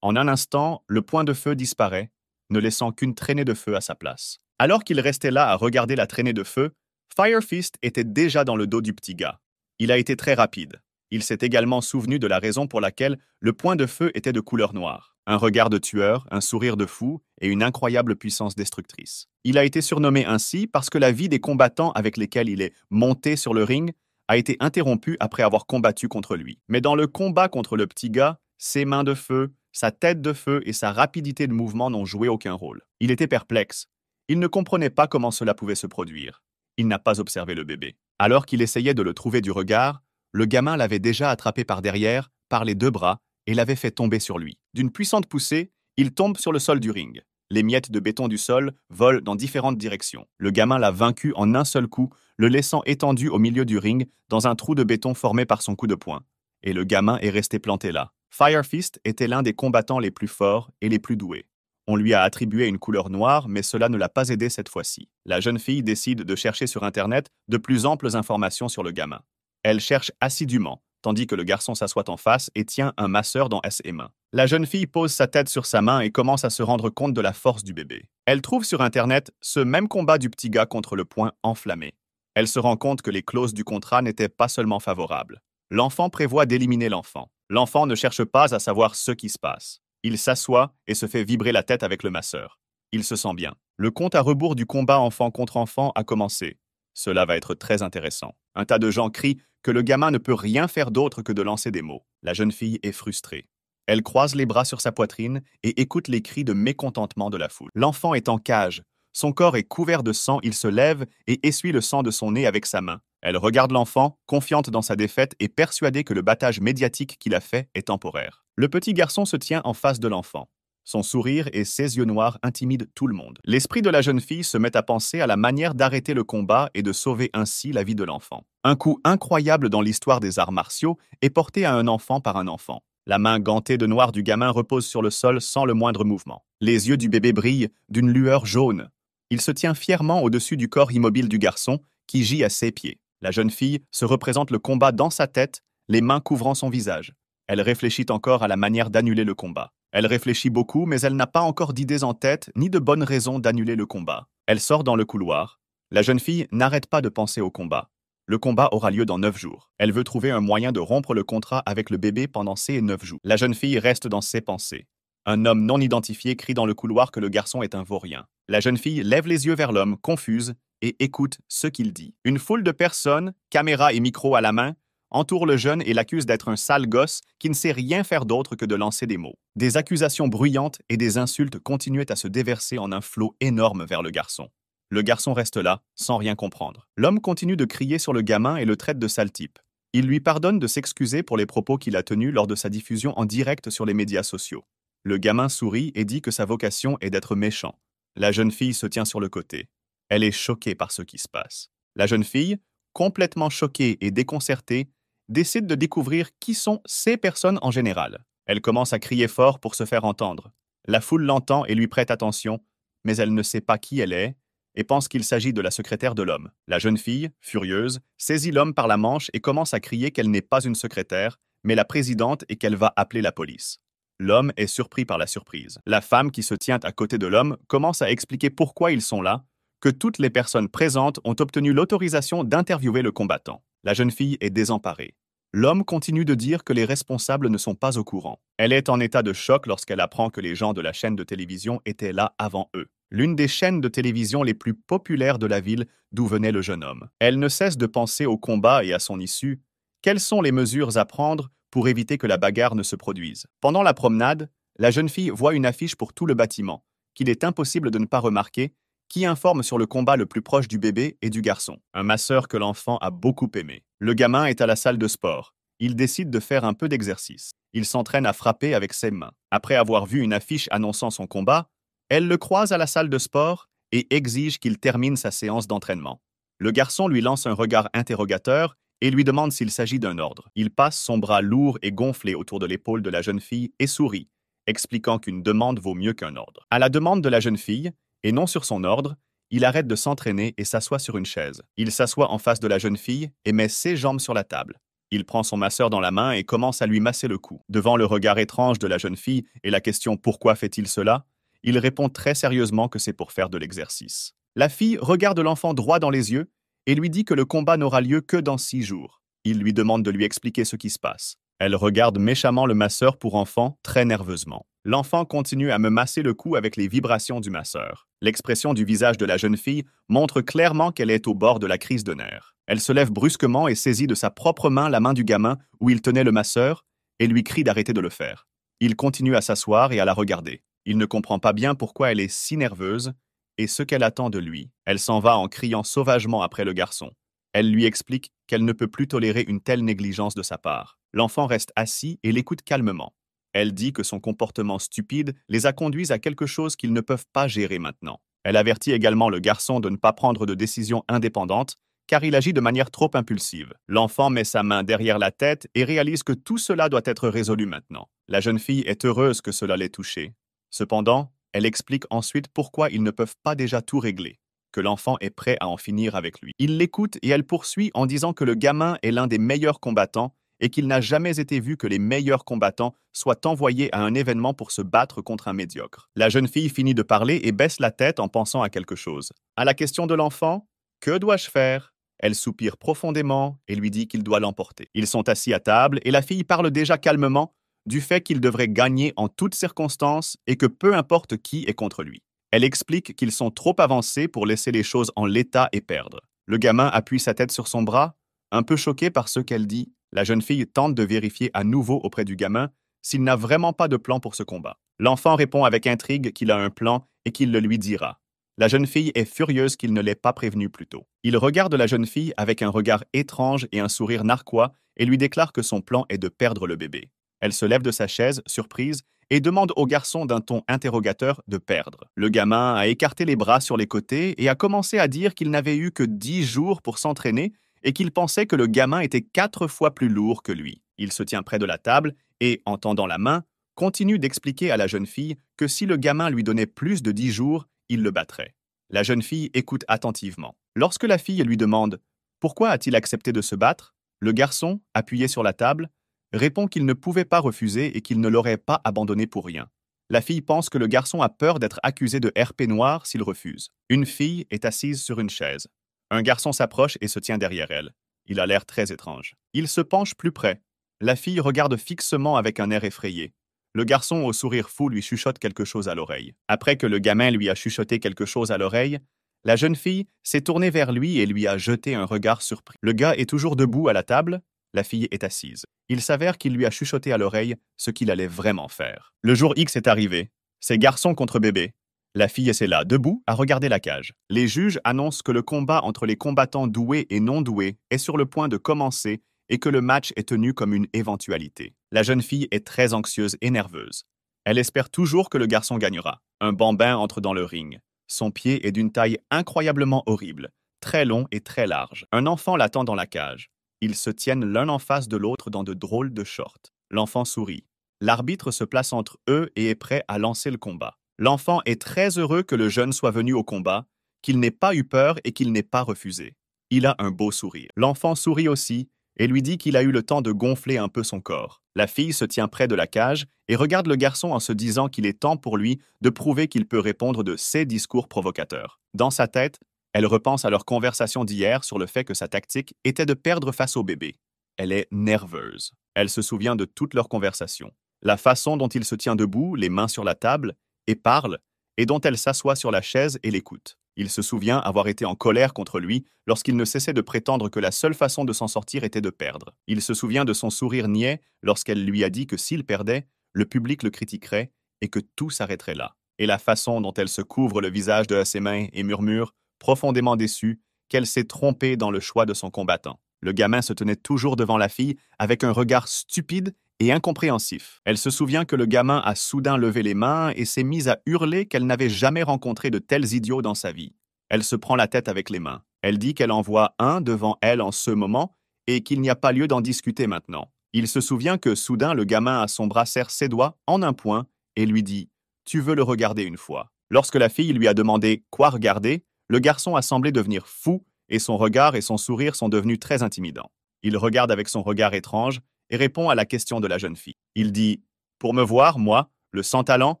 En un instant, le point de feu disparaît, ne laissant qu'une traînée de feu à sa place. Alors qu'il restait là à regarder la traînée de feu, Firefist était déjà dans le dos du petit gars. Il a été très rapide. Il s'est également souvenu de la raison pour laquelle le point de feu était de couleur noire un regard de tueur, un sourire de fou et une incroyable puissance destructrice. Il a été surnommé ainsi parce que la vie des combattants avec lesquels il est monté sur le ring a été interrompue après avoir combattu contre lui. Mais dans le combat contre le petit gars, ses mains de feu, sa tête de feu et sa rapidité de mouvement n'ont joué aucun rôle. Il était perplexe. Il ne comprenait pas comment cela pouvait se produire. Il n'a pas observé le bébé. Alors qu'il essayait de le trouver du regard, le gamin l'avait déjà attrapé par derrière, par les deux bras, et l'avait fait tomber sur lui. D'une puissante poussée, il tombe sur le sol du ring. Les miettes de béton du sol volent dans différentes directions. Le gamin l'a vaincu en un seul coup, le laissant étendu au milieu du ring dans un trou de béton formé par son coup de poing. Et le gamin est resté planté là. Firefist était l'un des combattants les plus forts et les plus doués. On lui a attribué une couleur noire, mais cela ne l'a pas aidé cette fois-ci. La jeune fille décide de chercher sur Internet de plus amples informations sur le gamin. Elle cherche assidûment, tandis que le garçon s'assoit en face et tient un masseur dans et main. La jeune fille pose sa tête sur sa main et commence à se rendre compte de la force du bébé. Elle trouve sur Internet ce même combat du petit gars contre le poing enflammé. Elle se rend compte que les clauses du contrat n'étaient pas seulement favorables. L'enfant prévoit d'éliminer l'enfant. L'enfant ne cherche pas à savoir ce qui se passe. Il s'assoit et se fait vibrer la tête avec le masseur. Il se sent bien. Le compte à rebours du combat enfant contre enfant a commencé. Cela va être très intéressant. Un tas de gens crient que le gamin ne peut rien faire d'autre que de lancer des mots. La jeune fille est frustrée. Elle croise les bras sur sa poitrine et écoute les cris de mécontentement de la foule. L'enfant est en cage. Son corps est couvert de sang, il se lève et essuie le sang de son nez avec sa main. Elle regarde l'enfant, confiante dans sa défaite et persuadée que le battage médiatique qu'il a fait est temporaire. Le petit garçon se tient en face de l'enfant. Son sourire et ses yeux noirs intimident tout le monde. L'esprit de la jeune fille se met à penser à la manière d'arrêter le combat et de sauver ainsi la vie de l'enfant. Un coup incroyable dans l'histoire des arts martiaux est porté à un enfant par un enfant. La main gantée de noir du gamin repose sur le sol sans le moindre mouvement. Les yeux du bébé brillent d'une lueur jaune. Il se tient fièrement au-dessus du corps immobile du garçon, qui gît à ses pieds. La jeune fille se représente le combat dans sa tête, les mains couvrant son visage. Elle réfléchit encore à la manière d'annuler le combat. Elle réfléchit beaucoup, mais elle n'a pas encore d'idées en tête ni de bonnes raisons d'annuler le combat. Elle sort dans le couloir. La jeune fille n'arrête pas de penser au combat. Le combat aura lieu dans neuf jours. Elle veut trouver un moyen de rompre le contrat avec le bébé pendant ces neuf jours. La jeune fille reste dans ses pensées. Un homme non identifié crie dans le couloir que le garçon est un vaurien. La jeune fille lève les yeux vers l'homme, confuse, et écoute ce qu'il dit. Une foule de personnes, caméra et micro à la main, entoure le jeune et l'accuse d'être un sale gosse qui ne sait rien faire d'autre que de lancer des mots. Des accusations bruyantes et des insultes continuaient à se déverser en un flot énorme vers le garçon. Le garçon reste là, sans rien comprendre. L'homme continue de crier sur le gamin et le traite de sale type. Il lui pardonne de s'excuser pour les propos qu'il a tenus lors de sa diffusion en direct sur les médias sociaux. Le gamin sourit et dit que sa vocation est d'être méchant. La jeune fille se tient sur le côté. Elle est choquée par ce qui se passe. La jeune fille, complètement choquée et déconcertée, décide de découvrir qui sont ces personnes en général. Elle commence à crier fort pour se faire entendre. La foule l'entend et lui prête attention, mais elle ne sait pas qui elle est et pense qu'il s'agit de la secrétaire de l'homme. La jeune fille, furieuse, saisit l'homme par la manche et commence à crier qu'elle n'est pas une secrétaire, mais la présidente et qu'elle va appeler la police. L'homme est surpris par la surprise. La femme qui se tient à côté de l'homme commence à expliquer pourquoi ils sont là, que toutes les personnes présentes ont obtenu l'autorisation d'interviewer le combattant. La jeune fille est désemparée. L'homme continue de dire que les responsables ne sont pas au courant. Elle est en état de choc lorsqu'elle apprend que les gens de la chaîne de télévision étaient là avant eux. L'une des chaînes de télévision les plus populaires de la ville d'où venait le jeune homme. Elle ne cesse de penser au combat et à son issue. Quelles sont les mesures à prendre pour éviter que la bagarre ne se produise Pendant la promenade, la jeune fille voit une affiche pour tout le bâtiment, qu'il est impossible de ne pas remarquer, qui informe sur le combat le plus proche du bébé et du garçon, un masseur que l'enfant a beaucoup aimé. Le gamin est à la salle de sport. Il décide de faire un peu d'exercice. Il s'entraîne à frapper avec ses mains. Après avoir vu une affiche annonçant son combat, elle le croise à la salle de sport et exige qu'il termine sa séance d'entraînement. Le garçon lui lance un regard interrogateur et lui demande s'il s'agit d'un ordre. Il passe son bras lourd et gonflé autour de l'épaule de la jeune fille et sourit, expliquant qu'une demande vaut mieux qu'un ordre. À la demande de la jeune fille, et non sur son ordre, il arrête de s'entraîner et s'assoit sur une chaise. Il s'assoit en face de la jeune fille et met ses jambes sur la table. Il prend son masseur dans la main et commence à lui masser le cou. Devant le regard étrange de la jeune fille et la question pourquoi fait-il cela, il répond très sérieusement que c'est pour faire de l'exercice. La fille regarde l'enfant droit dans les yeux et lui dit que le combat n'aura lieu que dans six jours. Il lui demande de lui expliquer ce qui se passe. Elle regarde méchamment le masseur pour enfant très nerveusement l'enfant continue à me masser le cou avec les vibrations du masseur. L'expression du visage de la jeune fille montre clairement qu'elle est au bord de la crise de nerfs. Elle se lève brusquement et saisit de sa propre main la main du gamin où il tenait le masseur et lui crie d'arrêter de le faire. Il continue à s'asseoir et à la regarder. Il ne comprend pas bien pourquoi elle est si nerveuse et ce qu'elle attend de lui. Elle s'en va en criant sauvagement après le garçon. Elle lui explique qu'elle ne peut plus tolérer une telle négligence de sa part. L'enfant reste assis et l'écoute calmement. Elle dit que son comportement stupide les a conduits à quelque chose qu'ils ne peuvent pas gérer maintenant. Elle avertit également le garçon de ne pas prendre de décision indépendante, car il agit de manière trop impulsive. L'enfant met sa main derrière la tête et réalise que tout cela doit être résolu maintenant. La jeune fille est heureuse que cela l'ait touché. Cependant, elle explique ensuite pourquoi ils ne peuvent pas déjà tout régler, que l'enfant est prêt à en finir avec lui. Il l'écoute et elle poursuit en disant que le gamin est l'un des meilleurs combattants et qu'il n'a jamais été vu que les meilleurs combattants soient envoyés à un événement pour se battre contre un médiocre. La jeune fille finit de parler et baisse la tête en pensant à quelque chose. À la question de l'enfant, Que dois-je faire elle soupire profondément et lui dit qu'il doit l'emporter. Ils sont assis à table et la fille parle déjà calmement du fait qu'il devrait gagner en toutes circonstances et que peu importe qui est contre lui. Elle explique qu'ils sont trop avancés pour laisser les choses en l'état et perdre. Le gamin appuie sa tête sur son bras, un peu choqué par ce qu'elle dit la jeune fille tente de vérifier à nouveau auprès du gamin s'il n'a vraiment pas de plan pour ce combat. L'enfant répond avec intrigue qu'il a un plan et qu'il le lui dira. La jeune fille est furieuse qu'il ne l'ait pas prévenue plus tôt. Il regarde la jeune fille avec un regard étrange et un sourire narquois et lui déclare que son plan est de perdre le bébé. Elle se lève de sa chaise, surprise, et demande au garçon d'un ton interrogateur de perdre. Le gamin a écarté les bras sur les côtés et a commencé à dire qu'il n'avait eu que dix jours pour s'entraîner et qu'il pensait que le gamin était quatre fois plus lourd que lui. Il se tient près de la table et, en tendant la main, continue d'expliquer à la jeune fille que si le gamin lui donnait plus de dix jours, il le battrait. La jeune fille écoute attentivement. Lorsque la fille lui demande Pourquoi a-t-il accepté de se battre le garçon, appuyé sur la table, répond qu'il ne pouvait pas refuser et qu'il ne l'aurait pas abandonné pour rien. La fille pense que le garçon a peur d'être accusé de RP noir s'il refuse. Une fille est assise sur une chaise. Un garçon s'approche et se tient derrière elle. Il a l'air très étrange. Il se penche plus près. La fille regarde fixement avec un air effrayé. Le garçon au sourire fou lui chuchote quelque chose à l'oreille. Après que le gamin lui a chuchoté quelque chose à l'oreille, la jeune fille s'est tournée vers lui et lui a jeté un regard surpris. Le gars est toujours debout à la table, la fille est assise. Il s'avère qu'il lui a chuchoté à l'oreille ce qu'il allait vraiment faire. Le jour X est arrivé. C'est garçon contre bébé. La fille est là, debout, à regarder la cage. Les juges annoncent que le combat entre les combattants doués et non doués est sur le point de commencer et que le match est tenu comme une éventualité. La jeune fille est très anxieuse et nerveuse. Elle espère toujours que le garçon gagnera. Un bambin entre dans le ring. Son pied est d'une taille incroyablement horrible, très long et très large. Un enfant l'attend dans la cage. Ils se tiennent l'un en face de l'autre dans de drôles de shorts. L'enfant sourit. L'arbitre se place entre eux et est prêt à lancer le combat. L'enfant est très heureux que le jeune soit venu au combat, qu'il n'ait pas eu peur et qu'il n'ait pas refusé. Il a un beau sourire. L'enfant sourit aussi et lui dit qu'il a eu le temps de gonfler un peu son corps. La fille se tient près de la cage et regarde le garçon en se disant qu'il est temps pour lui de prouver qu'il peut répondre de ses discours provocateurs. Dans sa tête, elle repense à leur conversation d'hier sur le fait que sa tactique était de perdre face au bébé. Elle est nerveuse. Elle se souvient de toute leur conversation. La façon dont il se tient debout, les mains sur la table, et parle, et dont elle s'assoit sur la chaise et l'écoute. Il se souvient avoir été en colère contre lui lorsqu'il ne cessait de prétendre que la seule façon de s'en sortir était de perdre. Il se souvient de son sourire niais lorsqu'elle lui a dit que s'il perdait, le public le critiquerait et que tout s'arrêterait là. Et la façon dont elle se couvre le visage de ses mains et murmure, profondément déçue, qu'elle s'est trompée dans le choix de son combattant. Le gamin se tenait toujours devant la fille avec un regard stupide et incompréhensif. Elle se souvient que le gamin a soudain levé les mains et s'est mise à hurler qu'elle n'avait jamais rencontré de tels idiots dans sa vie. Elle se prend la tête avec les mains. Elle dit qu'elle en voit un devant elle en ce moment et qu'il n'y a pas lieu d'en discuter maintenant. Il se souvient que soudain le gamin a son bras serre ses doigts en un point et lui dit « Tu veux le regarder une fois ». Lorsque la fille lui a demandé « Quoi regarder ?», le garçon a semblé devenir fou et son regard et son sourire sont devenus très intimidants. Il regarde avec son regard étrange répond à la question de la jeune fille. Il dit Pour me voir, moi, le sans talent,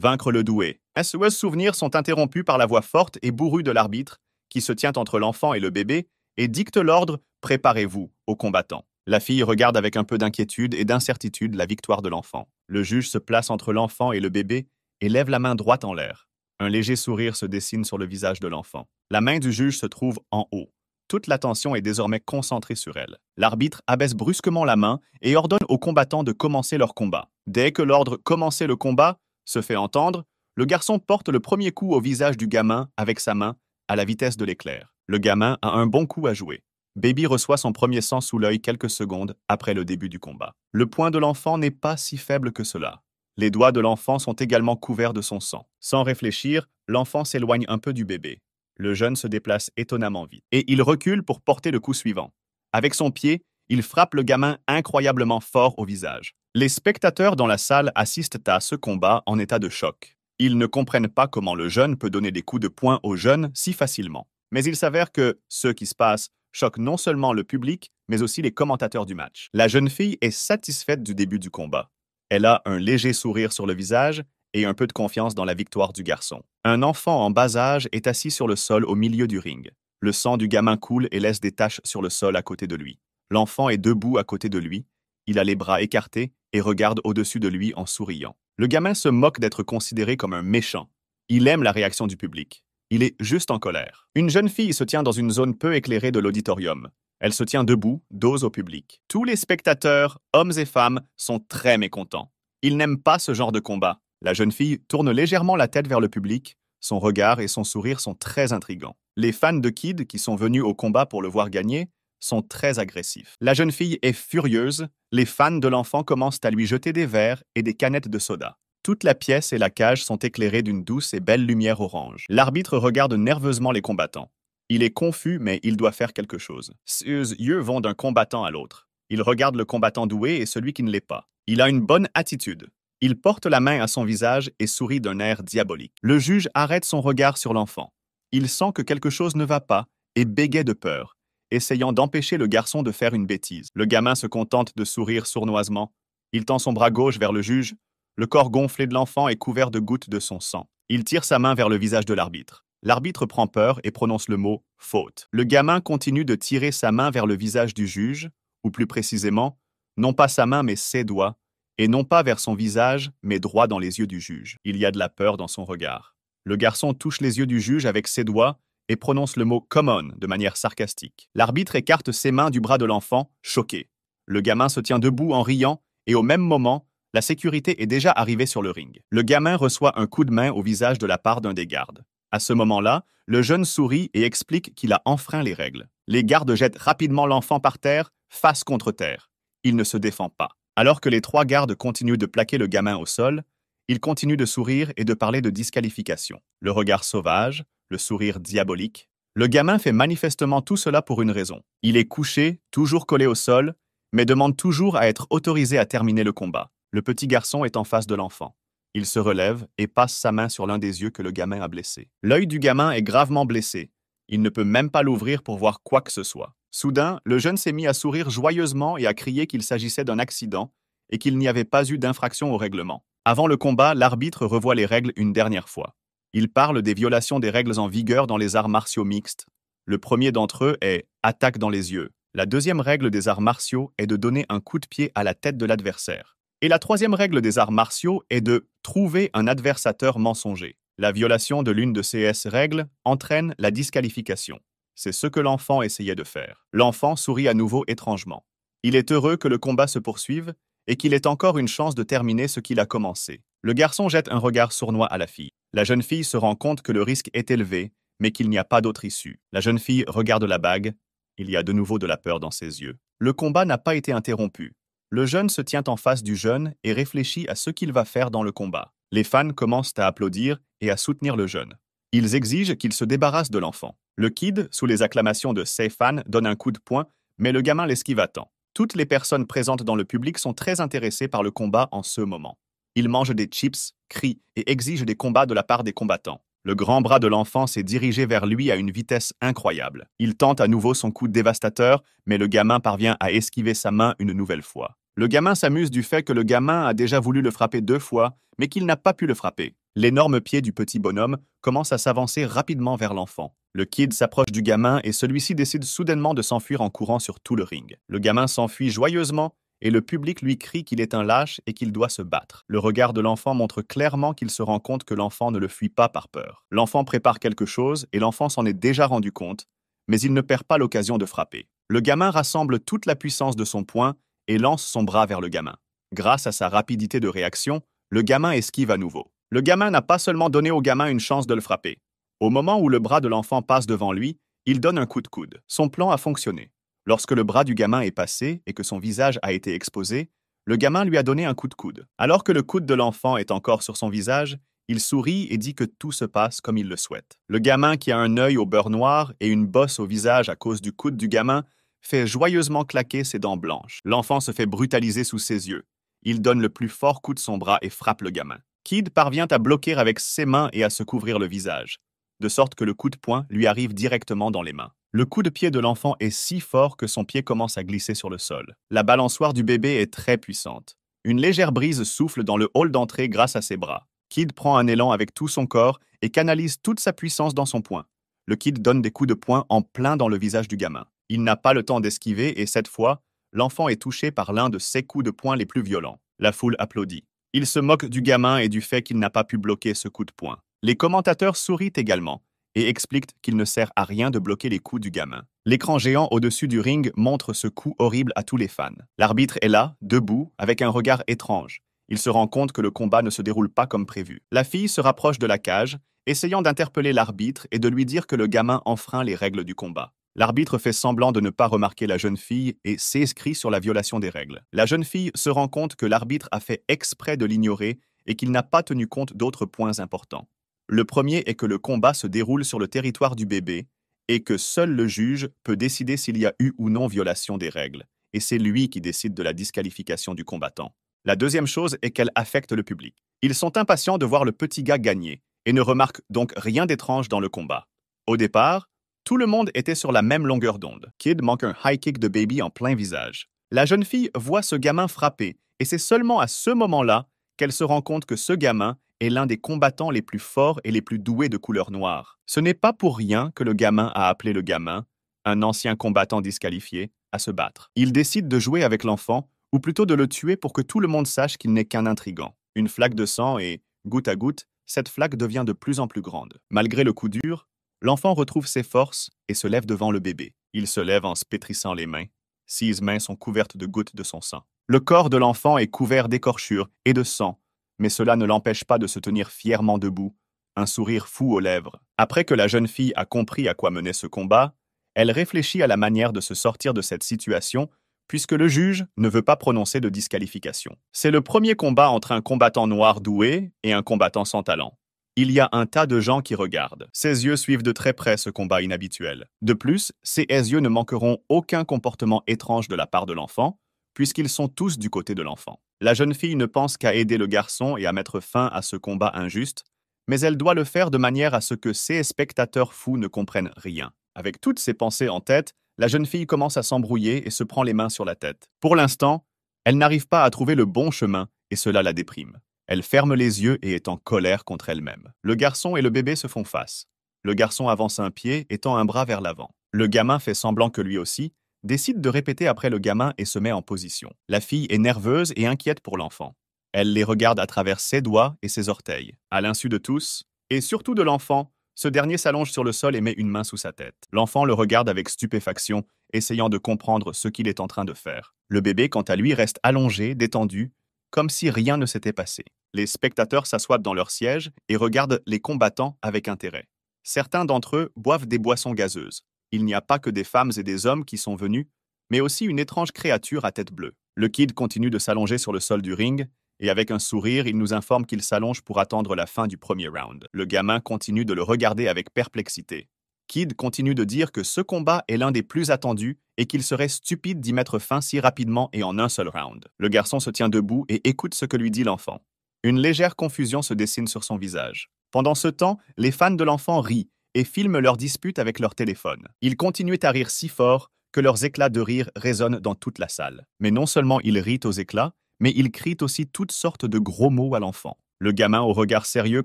vaincre le doué. SOS souvenirs sont interrompus par la voix forte et bourrue de l'arbitre, qui se tient entre l'enfant et le bébé, et dicte l'ordre Préparez-vous aux combattants. La fille regarde avec un peu d'inquiétude et d'incertitude la victoire de l'enfant. Le juge se place entre l'enfant et le bébé et lève la main droite en l'air. Un léger sourire se dessine sur le visage de l'enfant. La main du juge se trouve en haut. Toute l'attention est désormais concentrée sur elle. L'arbitre abaisse brusquement la main et ordonne aux combattants de commencer leur combat. Dès que l'ordre Commencez le combat se fait entendre, le garçon porte le premier coup au visage du gamin avec sa main à la vitesse de l'éclair. Le gamin a un bon coup à jouer. Baby reçoit son premier sang sous l'œil quelques secondes après le début du combat. Le poing de l'enfant n'est pas si faible que cela. Les doigts de l'enfant sont également couverts de son sang. Sans réfléchir, l'enfant s'éloigne un peu du bébé. Le jeune se déplace étonnamment vite, et il recule pour porter le coup suivant. Avec son pied, il frappe le gamin incroyablement fort au visage. Les spectateurs dans la salle assistent à ce combat en état de choc. Ils ne comprennent pas comment le jeune peut donner des coups de poing au jeune si facilement. Mais il s'avère que ce qui se passe choque non seulement le public, mais aussi les commentateurs du match. La jeune fille est satisfaite du début du combat. Elle a un léger sourire sur le visage et un peu de confiance dans la victoire du garçon. Un enfant en bas âge est assis sur le sol au milieu du ring. Le sang du gamin coule et laisse des taches sur le sol à côté de lui. L'enfant est debout à côté de lui, il a les bras écartés et regarde au-dessus de lui en souriant. Le gamin se moque d'être considéré comme un méchant. Il aime la réaction du public. Il est juste en colère. Une jeune fille se tient dans une zone peu éclairée de l'auditorium. Elle se tient debout, dose au public. Tous les spectateurs, hommes et femmes, sont très mécontents. Ils n'aiment pas ce genre de combat. La jeune fille tourne légèrement la tête vers le public, son regard et son sourire sont très intrigants. Les fans de Kid, qui sont venus au combat pour le voir gagner, sont très agressifs. La jeune fille est furieuse, les fans de l'enfant commencent à lui jeter des verres et des canettes de soda. Toute la pièce et la cage sont éclairées d'une douce et belle lumière orange. L'arbitre regarde nerveusement les combattants. Il est confus, mais il doit faire quelque chose. Ses yeux vont d'un combattant à l'autre. Il regarde le combattant doué et celui qui ne l'est pas. Il a une bonne attitude. Il porte la main à son visage et sourit d'un air diabolique. Le juge arrête son regard sur l'enfant. Il sent que quelque chose ne va pas et bégaye de peur, essayant d'empêcher le garçon de faire une bêtise. Le gamin se contente de sourire sournoisement. Il tend son bras gauche vers le juge. Le corps gonflé de l'enfant est couvert de gouttes de son sang. Il tire sa main vers le visage de l'arbitre. L'arbitre prend peur et prononce le mot faute. Le gamin continue de tirer sa main vers le visage du juge, ou plus précisément, non pas sa main mais ses doigts, et non pas vers son visage, mais droit dans les yeux du juge. Il y a de la peur dans son regard. Le garçon touche les yeux du juge avec ses doigts et prononce le mot common de manière sarcastique. L'arbitre écarte ses mains du bras de l'enfant, choqué. Le gamin se tient debout en riant, et au même moment, la sécurité est déjà arrivée sur le ring. Le gamin reçoit un coup de main au visage de la part d'un des gardes. À ce moment-là, le jeune sourit et explique qu'il a enfreint les règles. Les gardes jettent rapidement l'enfant par terre, face contre terre. Il ne se défend pas. Alors que les trois gardes continuent de plaquer le gamin au sol, il continue de sourire et de parler de disqualification. Le regard sauvage, le sourire diabolique. Le gamin fait manifestement tout cela pour une raison. Il est couché, toujours collé au sol, mais demande toujours à être autorisé à terminer le combat. Le petit garçon est en face de l'enfant. Il se relève et passe sa main sur l'un des yeux que le gamin a blessé. L'œil du gamin est gravement blessé. Il ne peut même pas l'ouvrir pour voir quoi que ce soit. Soudain, le jeune s'est mis à sourire joyeusement et à crier qu'il s'agissait d'un accident et qu'il n'y avait pas eu d'infraction au règlement. Avant le combat, l'arbitre revoit les règles une dernière fois. Il parle des violations des règles en vigueur dans les arts martiaux mixtes. Le premier d'entre eux est attaque dans les yeux. La deuxième règle des arts martiaux est de donner un coup de pied à la tête de l'adversaire. Et la troisième règle des arts martiaux est de trouver un adversateur mensonger. La violation de l'une de ces règles entraîne la disqualification. C'est ce que l'enfant essayait de faire. L'enfant sourit à nouveau étrangement. Il est heureux que le combat se poursuive et qu'il ait encore une chance de terminer ce qu'il a commencé. Le garçon jette un regard sournois à la fille. La jeune fille se rend compte que le risque est élevé, mais qu'il n'y a pas d'autre issue. La jeune fille regarde la bague. Il y a de nouveau de la peur dans ses yeux. Le combat n'a pas été interrompu. Le jeune se tient en face du jeune et réfléchit à ce qu'il va faire dans le combat. Les fans commencent à applaudir et à soutenir le jeune. Ils exigent qu'il se débarrasse de l'enfant. Le kid, sous les acclamations de Seifan, donne un coup de poing, mais le gamin l'esquive à temps. Toutes les personnes présentes dans le public sont très intéressées par le combat en ce moment. Il mangent des chips, crient et exige des combats de la part des combattants. Le grand bras de l'enfant s'est dirigé vers lui à une vitesse incroyable. Il tente à nouveau son coup dévastateur, mais le gamin parvient à esquiver sa main une nouvelle fois. Le gamin s'amuse du fait que le gamin a déjà voulu le frapper deux fois, mais qu'il n'a pas pu le frapper. L'énorme pied du petit bonhomme commence à s'avancer rapidement vers l'enfant. Le kid s'approche du gamin et celui-ci décide soudainement de s'enfuir en courant sur tout le ring. Le gamin s'enfuit joyeusement et le public lui crie qu'il est un lâche et qu'il doit se battre. Le regard de l'enfant montre clairement qu'il se rend compte que l'enfant ne le fuit pas par peur. L'enfant prépare quelque chose et l'enfant s'en est déjà rendu compte, mais il ne perd pas l'occasion de frapper. Le gamin rassemble toute la puissance de son poing et lance son bras vers le gamin. Grâce à sa rapidité de réaction, le gamin esquive à nouveau. Le gamin n'a pas seulement donné au gamin une chance de le frapper. Au moment où le bras de l'enfant passe devant lui, il donne un coup de coude. Son plan a fonctionné. Lorsque le bras du gamin est passé et que son visage a été exposé, le gamin lui a donné un coup de coude. Alors que le coude de l'enfant est encore sur son visage, il sourit et dit que tout se passe comme il le souhaite. Le gamin qui a un œil au beurre noir et une bosse au visage à cause du coude du gamin fait joyeusement claquer ses dents blanches. L'enfant se fait brutaliser sous ses yeux. Il donne le plus fort coup de son bras et frappe le gamin. Kid parvient à bloquer avec ses mains et à se couvrir le visage, de sorte que le coup de poing lui arrive directement dans les mains. Le coup de pied de l'enfant est si fort que son pied commence à glisser sur le sol. La balançoire du bébé est très puissante. Une légère brise souffle dans le hall d'entrée grâce à ses bras. Kid prend un élan avec tout son corps et canalise toute sa puissance dans son poing. Le Kid donne des coups de poing en plein dans le visage du gamin. Il n'a pas le temps d'esquiver et cette fois, l'enfant est touché par l'un de ses coups de poing les plus violents. La foule applaudit. Il se moque du gamin et du fait qu'il n'a pas pu bloquer ce coup de poing. Les commentateurs sourient également et expliquent qu'il ne sert à rien de bloquer les coups du gamin. L'écran géant au-dessus du ring montre ce coup horrible à tous les fans. L'arbitre est là, debout, avec un regard étrange. Il se rend compte que le combat ne se déroule pas comme prévu. La fille se rapproche de la cage, essayant d'interpeller l'arbitre et de lui dire que le gamin enfreint les règles du combat. L'arbitre fait semblant de ne pas remarquer la jeune fille et s'inscrit sur la violation des règles. La jeune fille se rend compte que l'arbitre a fait exprès de l'ignorer et qu'il n'a pas tenu compte d'autres points importants. Le premier est que le combat se déroule sur le territoire du bébé et que seul le juge peut décider s'il y a eu ou non violation des règles, et c'est lui qui décide de la disqualification du combattant. La deuxième chose est qu'elle affecte le public. Ils sont impatients de voir le petit gars gagner et ne remarquent donc rien d'étrange dans le combat. Au départ, tout le monde était sur la même longueur d'onde. Kid manque un high kick de Baby en plein visage. La jeune fille voit ce gamin frapper, et c'est seulement à ce moment-là qu'elle se rend compte que ce gamin est l'un des combattants les plus forts et les plus doués de couleur noire. Ce n'est pas pour rien que le gamin a appelé le gamin, un ancien combattant disqualifié, à se battre. Il décide de jouer avec l'enfant, ou plutôt de le tuer pour que tout le monde sache qu'il n'est qu'un intrigant. Une flaque de sang et, goutte à goutte, cette flaque devient de plus en plus grande. Malgré le coup dur, L'enfant retrouve ses forces et se lève devant le bébé. Il se lève en se pétrissant les mains. Six mains sont couvertes de gouttes de son sang. Le corps de l'enfant est couvert d'écorchures et de sang, mais cela ne l'empêche pas de se tenir fièrement debout, un sourire fou aux lèvres. Après que la jeune fille a compris à quoi menait ce combat, elle réfléchit à la manière de se sortir de cette situation puisque le juge ne veut pas prononcer de disqualification. C'est le premier combat entre un combattant noir doué et un combattant sans talent. Il y a un tas de gens qui regardent. Ses yeux suivent de très près ce combat inhabituel. De plus, ces yeux ne manqueront aucun comportement étrange de la part de l'enfant, puisqu'ils sont tous du côté de l'enfant. La jeune fille ne pense qu'à aider le garçon et à mettre fin à ce combat injuste, mais elle doit le faire de manière à ce que ces spectateurs fous ne comprennent rien. Avec toutes ces pensées en tête, la jeune fille commence à s'embrouiller et se prend les mains sur la tête. Pour l'instant, elle n'arrive pas à trouver le bon chemin et cela la déprime. Elle ferme les yeux et est en colère contre elle-même. Le garçon et le bébé se font face. Le garçon avance un pied et tend un bras vers l'avant. Le gamin fait semblant que lui aussi, décide de répéter après le gamin et se met en position. La fille est nerveuse et inquiète pour l'enfant. Elle les regarde à travers ses doigts et ses orteils. À l'insu de tous, et surtout de l'enfant, ce dernier s'allonge sur le sol et met une main sous sa tête. L'enfant le regarde avec stupéfaction, essayant de comprendre ce qu'il est en train de faire. Le bébé, quant à lui, reste allongé, détendu, comme si rien ne s'était passé. Les spectateurs s'assoient dans leurs sièges et regardent les combattants avec intérêt. Certains d'entre eux boivent des boissons gazeuses. Il n'y a pas que des femmes et des hommes qui sont venus, mais aussi une étrange créature à tête bleue. Le kid continue de s'allonger sur le sol du ring, et avec un sourire, il nous informe qu'il s'allonge pour attendre la fin du premier round. Le gamin continue de le regarder avec perplexité. Kid continue de dire que ce combat est l'un des plus attendus et qu'il serait stupide d'y mettre fin si rapidement et en un seul round. Le garçon se tient debout et écoute ce que lui dit l'enfant. Une légère confusion se dessine sur son visage. Pendant ce temps, les fans de l'enfant rient et filment leur dispute avec leur téléphone. Ils continuent à rire si fort que leurs éclats de rire résonnent dans toute la salle. Mais non seulement ils rient aux éclats, mais ils crient aussi toutes sortes de gros mots à l'enfant. Le gamin au regard sérieux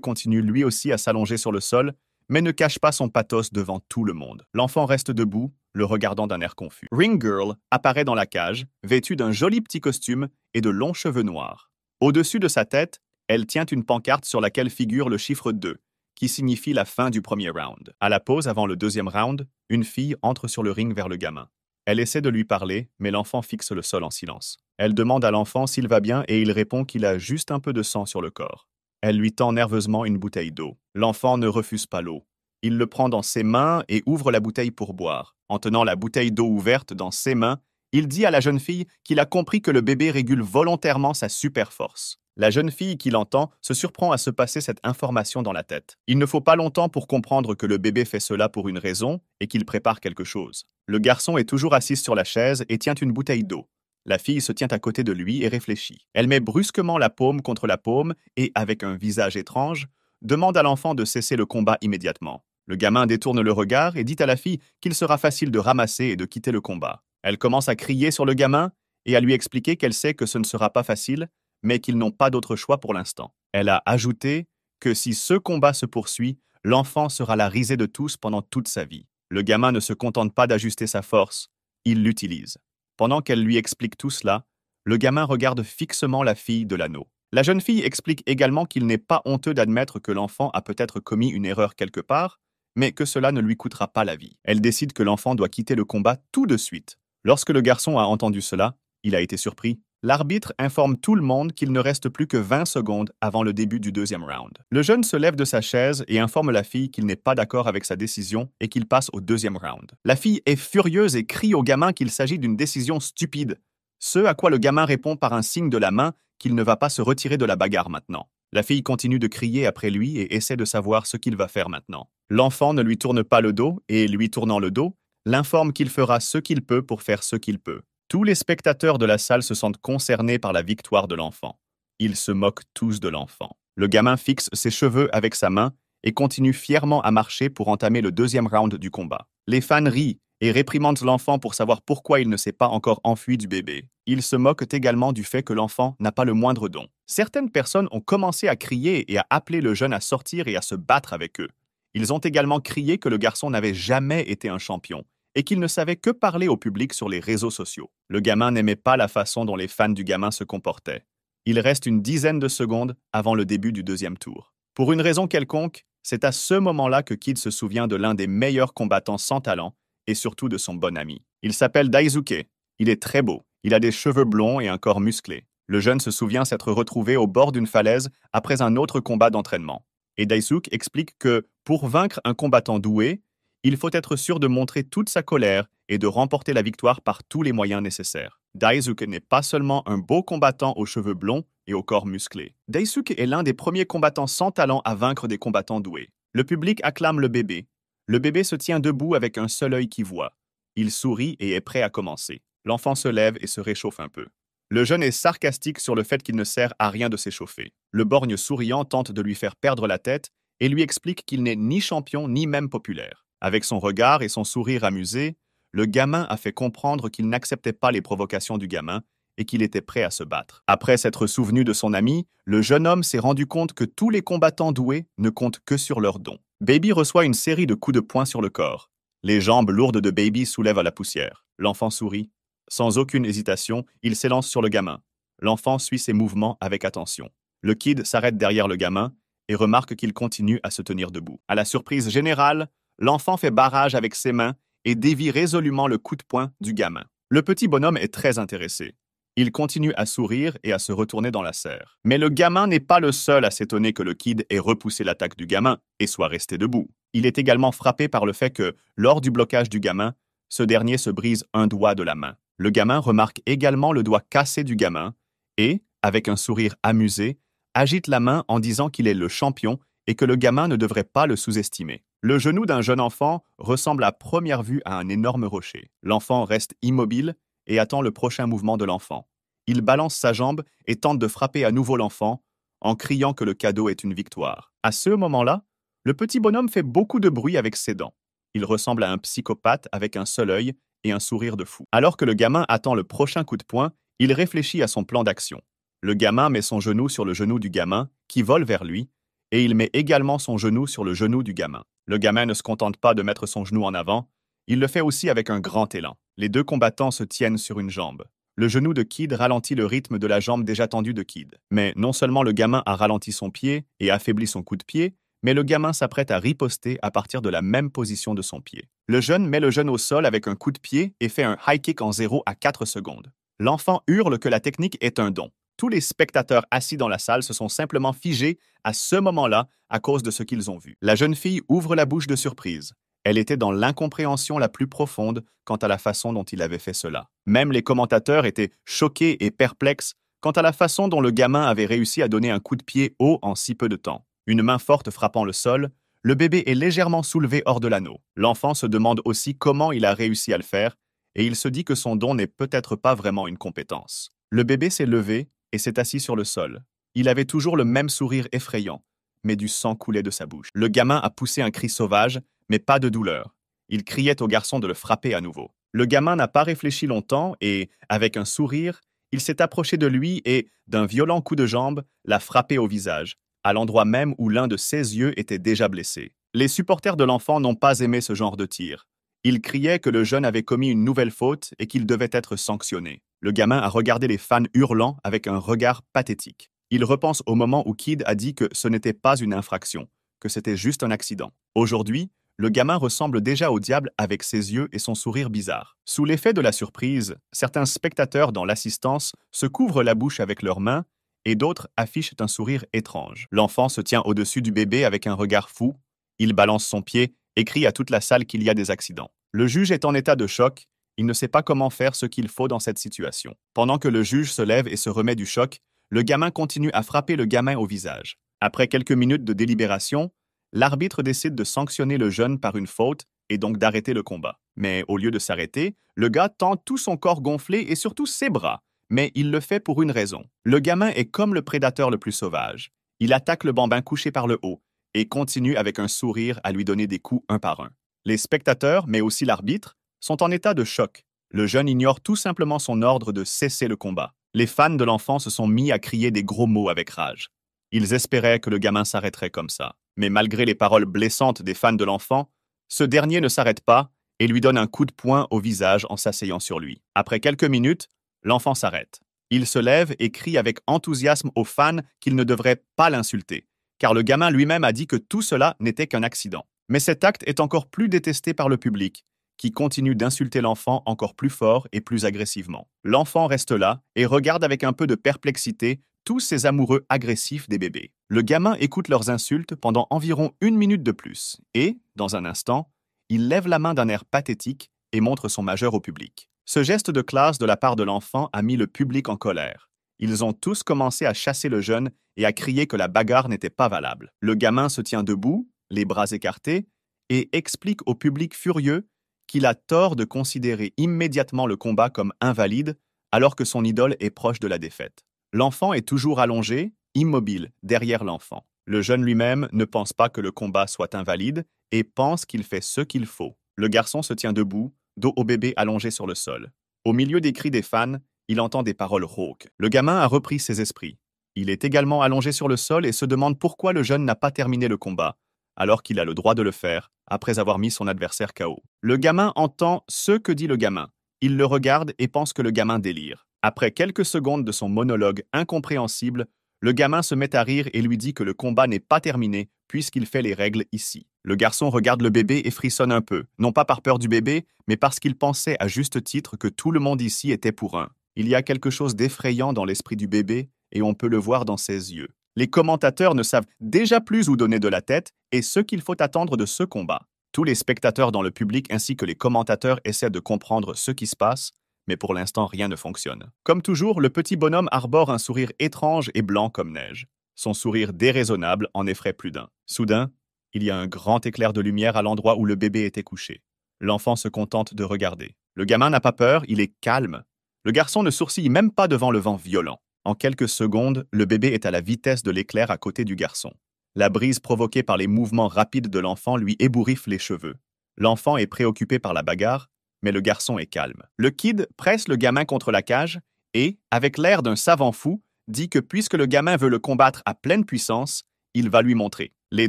continue lui aussi à s'allonger sur le sol, mais ne cache pas son pathos devant tout le monde. L'enfant reste debout, le regardant d'un air confus. Ring Girl apparaît dans la cage, vêtue d'un joli petit costume et de longs cheveux noirs. Au-dessus de sa tête, elle tient une pancarte sur laquelle figure le chiffre 2, qui signifie la fin du premier round. À la pause avant le deuxième round, une fille entre sur le ring vers le gamin. Elle essaie de lui parler, mais l'enfant fixe le sol en silence. Elle demande à l'enfant s'il va bien et il répond qu'il a juste un peu de sang sur le corps. Elle lui tend nerveusement une bouteille d'eau. L'enfant ne refuse pas l'eau. Il le prend dans ses mains et ouvre la bouteille pour boire. En tenant la bouteille d'eau ouverte dans ses mains, il dit à la jeune fille qu'il a compris que le bébé régule volontairement sa super force. La jeune fille qui l'entend se surprend à se passer cette information dans la tête. Il ne faut pas longtemps pour comprendre que le bébé fait cela pour une raison et qu'il prépare quelque chose. Le garçon est toujours assis sur la chaise et tient une bouteille d'eau. La fille se tient à côté de lui et réfléchit. Elle met brusquement la paume contre la paume et, avec un visage étrange, demande à l'enfant de cesser le combat immédiatement. Le gamin détourne le regard et dit à la fille qu'il sera facile de ramasser et de quitter le combat. Elle commence à crier sur le gamin et à lui expliquer qu'elle sait que ce ne sera pas facile, mais qu'ils n'ont pas d'autre choix pour l'instant. Elle a ajouté que si ce combat se poursuit, l'enfant sera la risée de tous pendant toute sa vie. Le gamin ne se contente pas d'ajuster sa force, il l'utilise. Pendant qu'elle lui explique tout cela, le gamin regarde fixement la fille de l'anneau. La jeune fille explique également qu'il n'est pas honteux d'admettre que l'enfant a peut-être commis une erreur quelque part, mais que cela ne lui coûtera pas la vie. Elle décide que l'enfant doit quitter le combat tout de suite. Lorsque le garçon a entendu cela, il a été surpris. L'arbitre informe tout le monde qu'il ne reste plus que 20 secondes avant le début du deuxième round. Le jeune se lève de sa chaise et informe la fille qu'il n'est pas d'accord avec sa décision et qu'il passe au deuxième round. La fille est furieuse et crie au gamin qu'il s'agit d'une décision stupide, ce à quoi le gamin répond par un signe de la main qu'il ne va pas se retirer de la bagarre maintenant. La fille continue de crier après lui et essaie de savoir ce qu'il va faire maintenant. L'enfant ne lui tourne pas le dos et, lui tournant le dos, l'informe qu'il fera ce qu'il peut pour faire ce qu'il peut. Tous les spectateurs de la salle se sentent concernés par la victoire de l'enfant. Ils se moquent tous de l'enfant. Le gamin fixe ses cheveux avec sa main et continue fièrement à marcher pour entamer le deuxième round du combat. Les fans rient et réprimandent l'enfant pour savoir pourquoi il ne s'est pas encore enfui du bébé. Ils se moquent également du fait que l'enfant n'a pas le moindre don. Certaines personnes ont commencé à crier et à appeler le jeune à sortir et à se battre avec eux. Ils ont également crié que le garçon n'avait jamais été un champion et qu'il ne savait que parler au public sur les réseaux sociaux. Le gamin n'aimait pas la façon dont les fans du gamin se comportaient. Il reste une dizaine de secondes avant le début du deuxième tour. Pour une raison quelconque, c'est à ce moment-là que Kid se souvient de l'un des meilleurs combattants sans talent et surtout de son bon ami. Il s'appelle Daisuke. Il est très beau. Il a des cheveux blonds et un corps musclé. Le jeune se souvient s'être retrouvé au bord d'une falaise après un autre combat d'entraînement. Et Daisuke explique que, pour vaincre un combattant doué, il faut être sûr de montrer toute sa colère et de remporter la victoire par tous les moyens nécessaires. Daisuke n'est pas seulement un beau combattant aux cheveux blonds et au corps musclé. Daisuke est l'un des premiers combattants sans talent à vaincre des combattants doués. Le public acclame le bébé. Le bébé se tient debout avec un seul œil qui voit. Il sourit et est prêt à commencer. L'enfant se lève et se réchauffe un peu. Le jeune est sarcastique sur le fait qu'il ne sert à rien de s'échauffer. Le borgne souriant tente de lui faire perdre la tête et lui explique qu'il n'est ni champion ni même populaire. Avec son regard et son sourire amusé, le gamin a fait comprendre qu'il n'acceptait pas les provocations du gamin et qu'il était prêt à se battre. Après s'être souvenu de son ami, le jeune homme s'est rendu compte que tous les combattants doués ne comptent que sur leurs dons. Baby reçoit une série de coups de poing sur le corps. Les jambes lourdes de Baby soulèvent à la poussière. L'enfant sourit sans aucune hésitation, il s'élance sur le gamin. L'enfant suit ses mouvements avec attention. Le kid s'arrête derrière le gamin et remarque qu'il continue à se tenir debout. À la surprise générale, l'enfant fait barrage avec ses mains et dévie résolument le coup de poing du gamin. Le petit bonhomme est très intéressé. Il continue à sourire et à se retourner dans la serre. Mais le gamin n'est pas le seul à s'étonner que le kid ait repoussé l'attaque du gamin et soit resté debout. Il est également frappé par le fait que, lors du blocage du gamin, ce dernier se brise un doigt de la main le gamin remarque également le doigt cassé du gamin et, avec un sourire amusé, agite la main en disant qu'il est le champion et que le gamin ne devrait pas le sous-estimer. Le genou d'un jeune enfant ressemble à première vue à un énorme rocher. L'enfant reste immobile et attend le prochain mouvement de l'enfant. Il balance sa jambe et tente de frapper à nouveau l'enfant en criant que le cadeau est une victoire. À ce moment-là, le petit bonhomme fait beaucoup de bruit avec ses dents. Il ressemble à un psychopathe avec un seul œil et un sourire de fou. Alors que le gamin attend le prochain coup de poing, il réfléchit à son plan d'action. Le gamin met son genou sur le genou du gamin, qui vole vers lui, et il met également son genou sur le genou du gamin. Le gamin ne se contente pas de mettre son genou en avant, il le fait aussi avec un grand élan. Les deux combattants se tiennent sur une jambe. Le genou de Kid ralentit le rythme de la jambe déjà tendue de Kid. Mais non seulement le gamin a ralenti son pied et affaibli son coup de pied, mais le gamin s'apprête à riposter à partir de la même position de son pied. Le jeune met le jeune au sol avec un coup de pied et fait un high kick en zéro à 4 secondes. L'enfant hurle que la technique est un don. Tous les spectateurs assis dans la salle se sont simplement figés à ce moment-là à cause de ce qu'ils ont vu. La jeune fille ouvre la bouche de surprise. Elle était dans l'incompréhension la plus profonde quant à la façon dont il avait fait cela. Même les commentateurs étaient choqués et perplexes quant à la façon dont le gamin avait réussi à donner un coup de pied haut en si peu de temps. Une main forte frappant le sol, le bébé est légèrement soulevé hors de l'anneau. L'enfant se demande aussi comment il a réussi à le faire, et il se dit que son don n'est peut-être pas vraiment une compétence. Le bébé s'est levé et s'est assis sur le sol. Il avait toujours le même sourire effrayant, mais du sang coulait de sa bouche. Le gamin a poussé un cri sauvage, mais pas de douleur. Il criait au garçon de le frapper à nouveau. Le gamin n'a pas réfléchi longtemps et, avec un sourire, il s'est approché de lui et, d'un violent coup de jambe, l'a frappé au visage, à l'endroit même où l'un de ses yeux était déjà blessé. Les supporters de l'enfant n'ont pas aimé ce genre de tir. Ils criaient que le jeune avait commis une nouvelle faute et qu'il devait être sanctionné. Le gamin a regardé les fans hurlant avec un regard pathétique. Il repense au moment où Kid a dit que ce n'était pas une infraction, que c'était juste un accident. Aujourd'hui, le gamin ressemble déjà au diable avec ses yeux et son sourire bizarre. Sous l'effet de la surprise, certains spectateurs dans l'assistance se couvrent la bouche avec leurs mains et d'autres affichent un sourire étrange. L'enfant se tient au-dessus du bébé avec un regard fou, il balance son pied et crie à toute la salle qu'il y a des accidents. Le juge est en état de choc, il ne sait pas comment faire ce qu'il faut dans cette situation. Pendant que le juge se lève et se remet du choc, le gamin continue à frapper le gamin au visage. Après quelques minutes de délibération, l'arbitre décide de sanctionner le jeune par une faute et donc d'arrêter le combat. Mais au lieu de s'arrêter, le gars tend tout son corps gonflé et surtout ses bras mais il le fait pour une raison. Le gamin est comme le prédateur le plus sauvage. Il attaque le bambin couché par le haut et continue avec un sourire à lui donner des coups un par un. Les spectateurs, mais aussi l'arbitre, sont en état de choc. Le jeune ignore tout simplement son ordre de cesser le combat. Les fans de l'enfant se sont mis à crier des gros mots avec rage. Ils espéraient que le gamin s'arrêterait comme ça. Mais malgré les paroles blessantes des fans de l'enfant, ce dernier ne s'arrête pas et lui donne un coup de poing au visage en s'asseyant sur lui. Après quelques minutes, L'enfant s'arrête. Il se lève et crie avec enthousiasme aux fans qu'il ne devrait pas l'insulter, car le gamin lui-même a dit que tout cela n'était qu'un accident. Mais cet acte est encore plus détesté par le public, qui continue d'insulter l'enfant encore plus fort et plus agressivement. L'enfant reste là et regarde avec un peu de perplexité tous ces amoureux agressifs des bébés. Le gamin écoute leurs insultes pendant environ une minute de plus et, dans un instant, il lève la main d'un air pathétique et montre son majeur au public. Ce geste de classe de la part de l'enfant a mis le public en colère. Ils ont tous commencé à chasser le jeune et à crier que la bagarre n'était pas valable. Le gamin se tient debout, les bras écartés, et explique au public furieux qu'il a tort de considérer immédiatement le combat comme invalide alors que son idole est proche de la défaite. L'enfant est toujours allongé, immobile, derrière l'enfant. Le jeune lui-même ne pense pas que le combat soit invalide et pense qu'il fait ce qu'il faut. Le garçon se tient debout, dos au bébé allongé sur le sol. Au milieu des cris des fans, il entend des paroles rauques. Le gamin a repris ses esprits. Il est également allongé sur le sol et se demande pourquoi le jeune n'a pas terminé le combat, alors qu'il a le droit de le faire, après avoir mis son adversaire KO. Le gamin entend ce que dit le gamin. Il le regarde et pense que le gamin délire. Après quelques secondes de son monologue incompréhensible, le gamin se met à rire et lui dit que le combat n'est pas terminé puisqu'il fait les règles ici. Le garçon regarde le bébé et frissonne un peu, non pas par peur du bébé, mais parce qu'il pensait à juste titre que tout le monde ici était pour un. Il y a quelque chose d'effrayant dans l'esprit du bébé, et on peut le voir dans ses yeux. Les commentateurs ne savent déjà plus où donner de la tête et ce qu'il faut attendre de ce combat. Tous les spectateurs dans le public ainsi que les commentateurs essaient de comprendre ce qui se passe, mais pour l'instant rien ne fonctionne. Comme toujours, le petit bonhomme arbore un sourire étrange et blanc comme neige. Son sourire déraisonnable en effraie plus d'un. Soudain, il y a un grand éclair de lumière à l'endroit où le bébé était couché. L'enfant se contente de regarder. Le gamin n'a pas peur, il est calme. Le garçon ne sourcille même pas devant le vent violent. En quelques secondes, le bébé est à la vitesse de l'éclair à côté du garçon. La brise provoquée par les mouvements rapides de l'enfant lui ébouriffe les cheveux. L'enfant est préoccupé par la bagarre, mais le garçon est calme. Le kid presse le gamin contre la cage et, avec l'air d'un savant fou, dit que puisque le gamin veut le combattre à pleine puissance, il va lui montrer. Les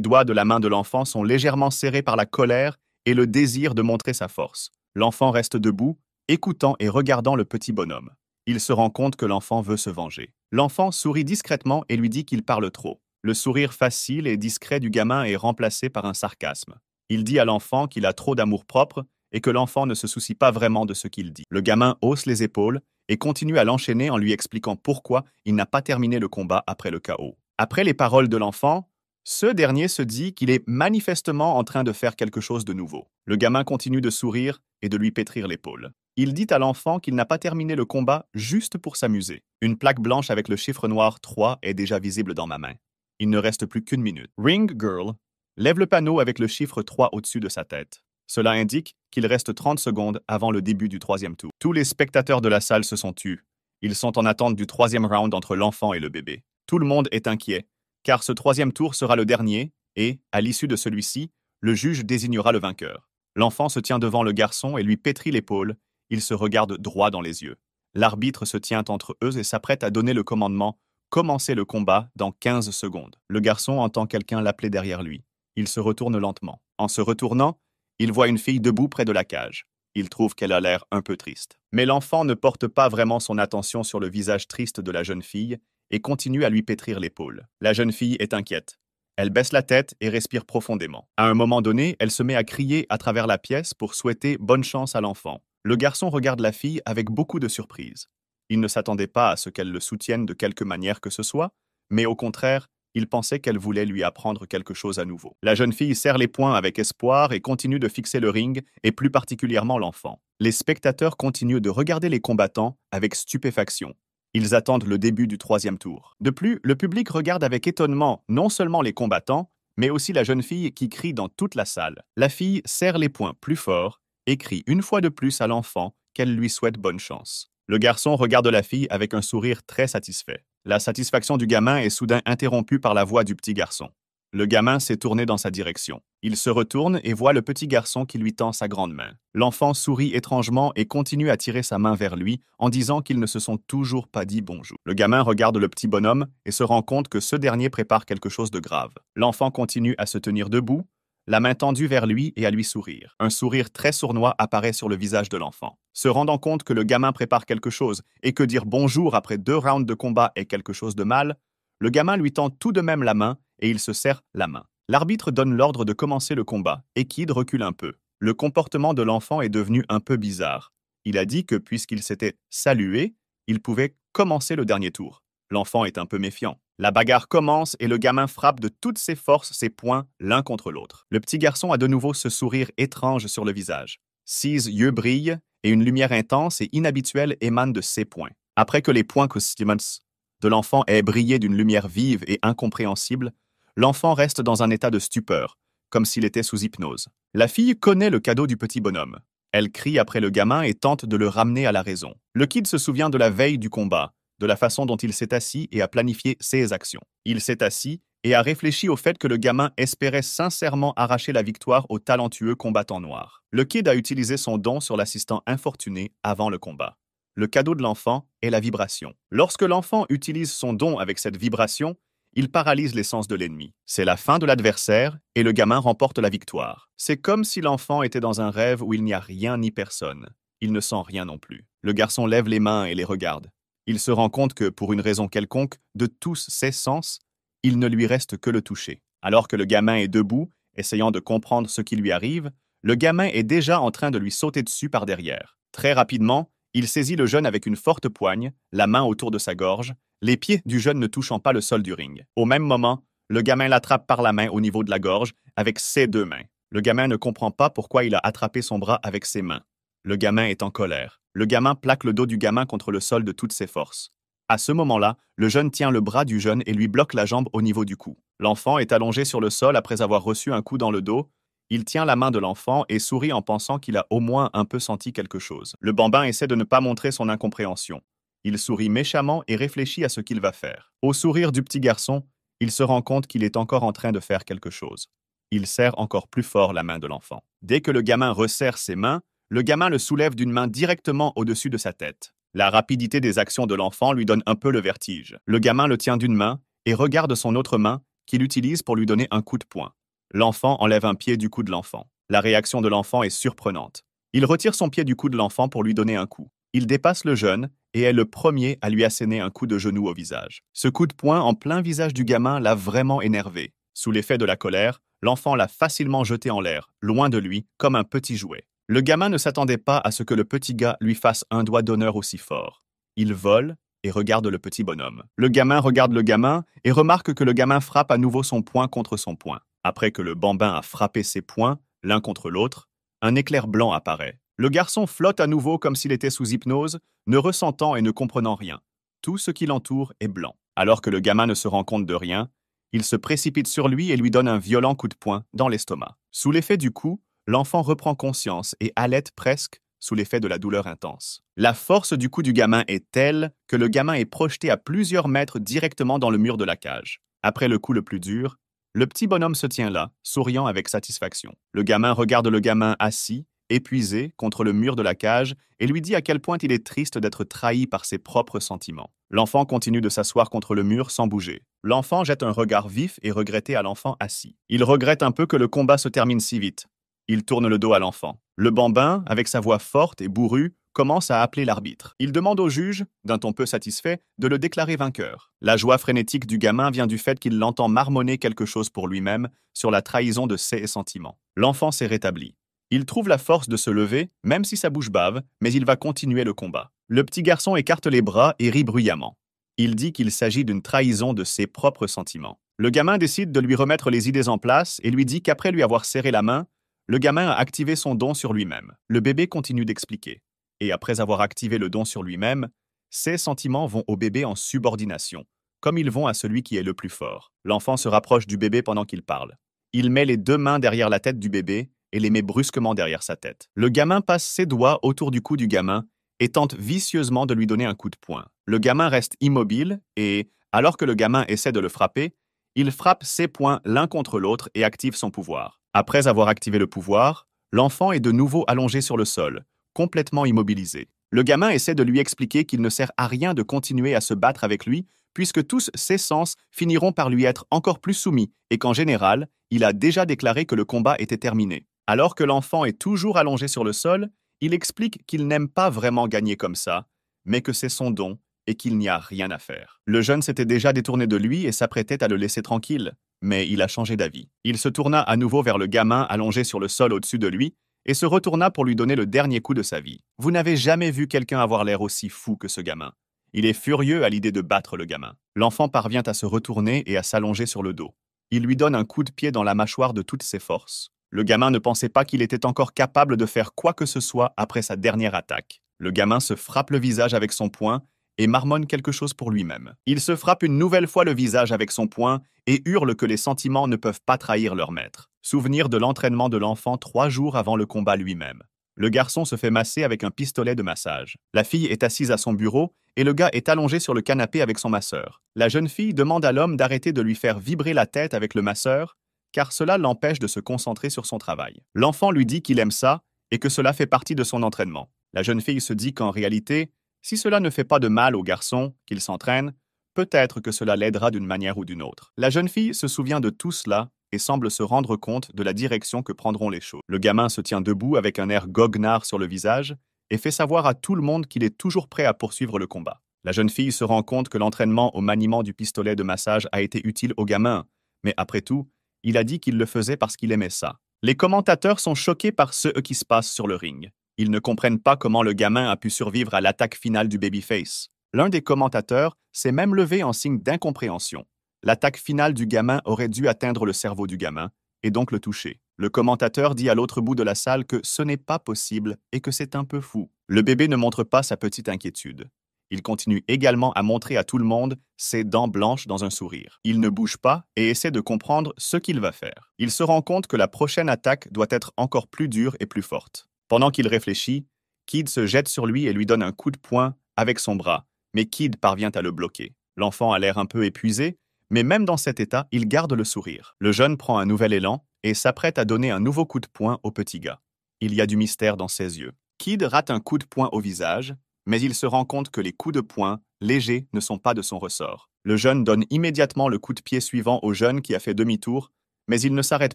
doigts de la main de l'enfant sont légèrement serrés par la colère et le désir de montrer sa force. L'enfant reste debout, écoutant et regardant le petit bonhomme. Il se rend compte que l'enfant veut se venger. L'enfant sourit discrètement et lui dit qu'il parle trop. Le sourire facile et discret du gamin est remplacé par un sarcasme. Il dit à l'enfant qu'il a trop d'amour-propre et que l'enfant ne se soucie pas vraiment de ce qu'il dit. Le gamin hausse les épaules et continue à l'enchaîner en lui expliquant pourquoi il n'a pas terminé le combat après le chaos. Après les paroles de l'enfant, ce dernier se dit qu'il est manifestement en train de faire quelque chose de nouveau. Le gamin continue de sourire et de lui pétrir l'épaule. Il dit à l'enfant qu'il n'a pas terminé le combat juste pour s'amuser. Une plaque blanche avec le chiffre noir 3 est déjà visible dans ma main. Il ne reste plus qu'une minute. Ring Girl lève le panneau avec le chiffre 3 au-dessus de sa tête. Cela indique qu'il reste 30 secondes avant le début du troisième tour. Tous les spectateurs de la salle se sont tus. Ils sont en attente du troisième round entre l'enfant et le bébé. Tout le monde est inquiet, car ce troisième tour sera le dernier, et, à l'issue de celui-ci, le juge désignera le vainqueur. L'enfant se tient devant le garçon et lui pétrit l'épaule, il se regarde droit dans les yeux. L'arbitre se tient entre eux et s'apprête à donner le commandement Commencez le combat dans 15 secondes. Le garçon entend quelqu'un l'appeler derrière lui. Il se retourne lentement. En se retournant, il voit une fille debout près de la cage. Il trouve qu'elle a l'air un peu triste. Mais l'enfant ne porte pas vraiment son attention sur le visage triste de la jeune fille et continue à lui pétrir l'épaule. La jeune fille est inquiète. Elle baisse la tête et respire profondément. À un moment donné, elle se met à crier à travers la pièce pour souhaiter bonne chance à l'enfant. Le garçon regarde la fille avec beaucoup de surprise. Il ne s'attendait pas à ce qu'elle le soutienne de quelque manière que ce soit, mais au contraire, il pensait qu'elle voulait lui apprendre quelque chose à nouveau. La jeune fille serre les poings avec espoir et continue de fixer le ring, et plus particulièrement l'enfant. Les spectateurs continuent de regarder les combattants avec stupéfaction. Ils attendent le début du troisième tour. De plus, le public regarde avec étonnement non seulement les combattants, mais aussi la jeune fille qui crie dans toute la salle. La fille serre les poings plus fort et crie une fois de plus à l'enfant qu'elle lui souhaite bonne chance. Le garçon regarde la fille avec un sourire très satisfait. La satisfaction du gamin est soudain interrompue par la voix du petit garçon. Le gamin s'est tourné dans sa direction. Il se retourne et voit le petit garçon qui lui tend sa grande main. L'enfant sourit étrangement et continue à tirer sa main vers lui en disant qu'ils ne se sont toujours pas dit bonjour. Le gamin regarde le petit bonhomme et se rend compte que ce dernier prépare quelque chose de grave. L'enfant continue à se tenir debout la main tendue vers lui et à lui sourire. Un sourire très sournois apparaît sur le visage de l'enfant. Se rendant compte que le gamin prépare quelque chose et que dire bonjour après deux rounds de combat est quelque chose de mal, le gamin lui tend tout de même la main et il se serre la main. L'arbitre donne l'ordre de commencer le combat et Kid recule un peu. Le comportement de l'enfant est devenu un peu bizarre. Il a dit que puisqu'il s'était salué, il pouvait commencer le dernier tour. L'enfant est un peu méfiant. La bagarre commence et le gamin frappe de toutes ses forces ses poings l'un contre l'autre. Le petit garçon a de nouveau ce sourire étrange sur le visage. Six yeux brillent et une lumière intense et inhabituelle émane de ses poings. Après que les poings de l'enfant aient brillé d'une lumière vive et incompréhensible, l'enfant reste dans un état de stupeur, comme s'il était sous hypnose. La fille connaît le cadeau du petit bonhomme. Elle crie après le gamin et tente de le ramener à la raison. Le kid se souvient de la veille du combat, de la façon dont il s'est assis et a planifié ses actions. Il s'est assis et a réfléchi au fait que le gamin espérait sincèrement arracher la victoire au talentueux combattant noir. Le kid a utilisé son don sur l'assistant infortuné avant le combat. Le cadeau de l'enfant est la vibration. Lorsque l'enfant utilise son don avec cette vibration, il paralyse l'essence de l'ennemi. C'est la fin de l'adversaire et le gamin remporte la victoire. C'est comme si l'enfant était dans un rêve où il n'y a rien ni personne. Il ne sent rien non plus. Le garçon lève les mains et les regarde il se rend compte que, pour une raison quelconque, de tous ses sens, il ne lui reste que le toucher. Alors que le gamin est debout, essayant de comprendre ce qui lui arrive, le gamin est déjà en train de lui sauter dessus par derrière. Très rapidement, il saisit le jeune avec une forte poigne, la main autour de sa gorge, les pieds du jeune ne touchant pas le sol du ring. Au même moment, le gamin l'attrape par la main au niveau de la gorge avec ses deux mains. Le gamin ne comprend pas pourquoi il a attrapé son bras avec ses mains. Le gamin est en colère. Le gamin plaque le dos du gamin contre le sol de toutes ses forces. À ce moment-là, le jeune tient le bras du jeune et lui bloque la jambe au niveau du cou. L'enfant est allongé sur le sol après avoir reçu un coup dans le dos. Il tient la main de l'enfant et sourit en pensant qu'il a au moins un peu senti quelque chose. Le bambin essaie de ne pas montrer son incompréhension. Il sourit méchamment et réfléchit à ce qu'il va faire. Au sourire du petit garçon, il se rend compte qu'il est encore en train de faire quelque chose. Il serre encore plus fort la main de l'enfant. Dès que le gamin resserre ses mains, le gamin le soulève d'une main directement au-dessus de sa tête. La rapidité des actions de l'enfant lui donne un peu le vertige. Le gamin le tient d'une main et regarde son autre main, qu'il utilise pour lui donner un coup de poing. L'enfant enlève un pied du cou de l'enfant. La réaction de l'enfant est surprenante. Il retire son pied du cou de l'enfant pour lui donner un coup. Il dépasse le jeune et est le premier à lui asséner un coup de genou au visage. Ce coup de poing en plein visage du gamin l'a vraiment énervé. Sous l'effet de la colère, l'enfant l'a facilement jeté en l'air, loin de lui, comme un petit jouet. Le gamin ne s'attendait pas à ce que le petit gars lui fasse un doigt d'honneur aussi fort. Il vole et regarde le petit bonhomme. Le gamin regarde le gamin et remarque que le gamin frappe à nouveau son poing contre son poing. Après que le bambin a frappé ses poings, l'un contre l'autre, un éclair blanc apparaît. Le garçon flotte à nouveau comme s'il était sous hypnose, ne ressentant et ne comprenant rien. Tout ce qui l'entoure est blanc. Alors que le gamin ne se rend compte de rien, il se précipite sur lui et lui donne un violent coup de poing dans l'estomac. Sous l'effet du coup, l'enfant reprend conscience et halète presque sous l'effet de la douleur intense. La force du coup du gamin est telle que le gamin est projeté à plusieurs mètres directement dans le mur de la cage. Après le coup le plus dur, le petit bonhomme se tient là, souriant avec satisfaction. Le gamin regarde le gamin assis, épuisé, contre le mur de la cage, et lui dit à quel point il est triste d'être trahi par ses propres sentiments. L'enfant continue de s'asseoir contre le mur sans bouger. L'enfant jette un regard vif et regretté à l'enfant assis. Il regrette un peu que le combat se termine si vite, il tourne le dos à l'enfant. Le bambin, avec sa voix forte et bourrue, commence à appeler l'arbitre. Il demande au juge, d'un ton peu satisfait, de le déclarer vainqueur. La joie frénétique du gamin vient du fait qu'il l'entend marmonner quelque chose pour lui-même sur la trahison de ses sentiments. L'enfant s'est rétabli. Il trouve la force de se lever, même si sa bouche bave, mais il va continuer le combat. Le petit garçon écarte les bras et rit bruyamment. Il dit qu'il s'agit d'une trahison de ses propres sentiments. Le gamin décide de lui remettre les idées en place et lui dit qu'après lui avoir serré la main, le gamin a activé son don sur lui-même. Le bébé continue d'expliquer. Et après avoir activé le don sur lui-même, ses sentiments vont au bébé en subordination, comme ils vont à celui qui est le plus fort. L'enfant se rapproche du bébé pendant qu'il parle. Il met les deux mains derrière la tête du bébé et les met brusquement derrière sa tête. Le gamin passe ses doigts autour du cou du gamin et tente vicieusement de lui donner un coup de poing. Le gamin reste immobile et, alors que le gamin essaie de le frapper, il frappe ses poings l'un contre l'autre et active son pouvoir. Après avoir activé le pouvoir, l'enfant est de nouveau allongé sur le sol, complètement immobilisé. Le gamin essaie de lui expliquer qu'il ne sert à rien de continuer à se battre avec lui, puisque tous ses sens finiront par lui être encore plus soumis, et qu'en général, il a déjà déclaré que le combat était terminé. Alors que l'enfant est toujours allongé sur le sol, il explique qu'il n'aime pas vraiment gagner comme ça, mais que c'est son don et qu'il n'y a rien à faire. Le jeune s'était déjà détourné de lui et s'apprêtait à le laisser tranquille, mais il a changé d'avis. Il se tourna à nouveau vers le gamin allongé sur le sol au-dessus de lui et se retourna pour lui donner le dernier coup de sa vie. Vous n'avez jamais vu quelqu'un avoir l'air aussi fou que ce gamin. Il est furieux à l'idée de battre le gamin. L'enfant parvient à se retourner et à s'allonger sur le dos. Il lui donne un coup de pied dans la mâchoire de toutes ses forces. Le gamin ne pensait pas qu'il était encore capable de faire quoi que ce soit après sa dernière attaque. Le gamin se frappe le visage avec son poing et marmonne quelque chose pour lui-même. Il se frappe une nouvelle fois le visage avec son poing et hurle que les sentiments ne peuvent pas trahir leur maître. Souvenir de l'entraînement de l'enfant trois jours avant le combat lui-même. Le garçon se fait masser avec un pistolet de massage. La fille est assise à son bureau et le gars est allongé sur le canapé avec son masseur. La jeune fille demande à l'homme d'arrêter de lui faire vibrer la tête avec le masseur car cela l'empêche de se concentrer sur son travail. L'enfant lui dit qu'il aime ça et que cela fait partie de son entraînement. La jeune fille se dit qu'en réalité, si cela ne fait pas de mal au garçon, qu'il s'entraîne, peut-être que cela l'aidera d'une manière ou d'une autre. La jeune fille se souvient de tout cela et semble se rendre compte de la direction que prendront les choses. Le gamin se tient debout avec un air goguenard sur le visage et fait savoir à tout le monde qu'il est toujours prêt à poursuivre le combat. La jeune fille se rend compte que l'entraînement au maniement du pistolet de massage a été utile au gamin, mais après tout, il a dit qu'il le faisait parce qu'il aimait ça. Les commentateurs sont choqués par ce qui se passe sur le ring. Ils ne comprennent pas comment le gamin a pu survivre à l'attaque finale du babyface. L'un des commentateurs s'est même levé en signe d'incompréhension. L'attaque finale du gamin aurait dû atteindre le cerveau du gamin, et donc le toucher. Le commentateur dit à l'autre bout de la salle que ce n'est pas possible et que c'est un peu fou. Le bébé ne montre pas sa petite inquiétude. Il continue également à montrer à tout le monde ses dents blanches dans un sourire. Il ne bouge pas et essaie de comprendre ce qu'il va faire. Il se rend compte que la prochaine attaque doit être encore plus dure et plus forte. Pendant qu'il réfléchit, Kid se jette sur lui et lui donne un coup de poing avec son bras, mais Kid parvient à le bloquer. L'enfant a l'air un peu épuisé, mais même dans cet état, il garde le sourire. Le jeune prend un nouvel élan et s'apprête à donner un nouveau coup de poing au petit gars. Il y a du mystère dans ses yeux. Kid rate un coup de poing au visage, mais il se rend compte que les coups de poing légers ne sont pas de son ressort. Le jeune donne immédiatement le coup de pied suivant au jeune qui a fait demi-tour, mais il ne s'arrête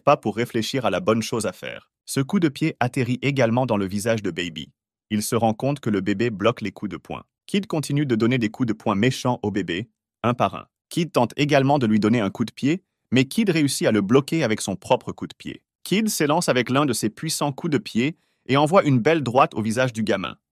pas pour réfléchir à la bonne chose à faire. Ce coup de pied atterrit également dans le visage de Baby. Il se rend compte que le bébé bloque les coups de poing. Kid continue de donner des coups de poing méchants au bébé, un par un. Kid tente également de lui donner un coup de pied, mais Kid réussit à le bloquer avec son propre coup de pied. Kid s'élance avec l'un de ses puissants coups de pied et envoie une belle droite au visage du gamin.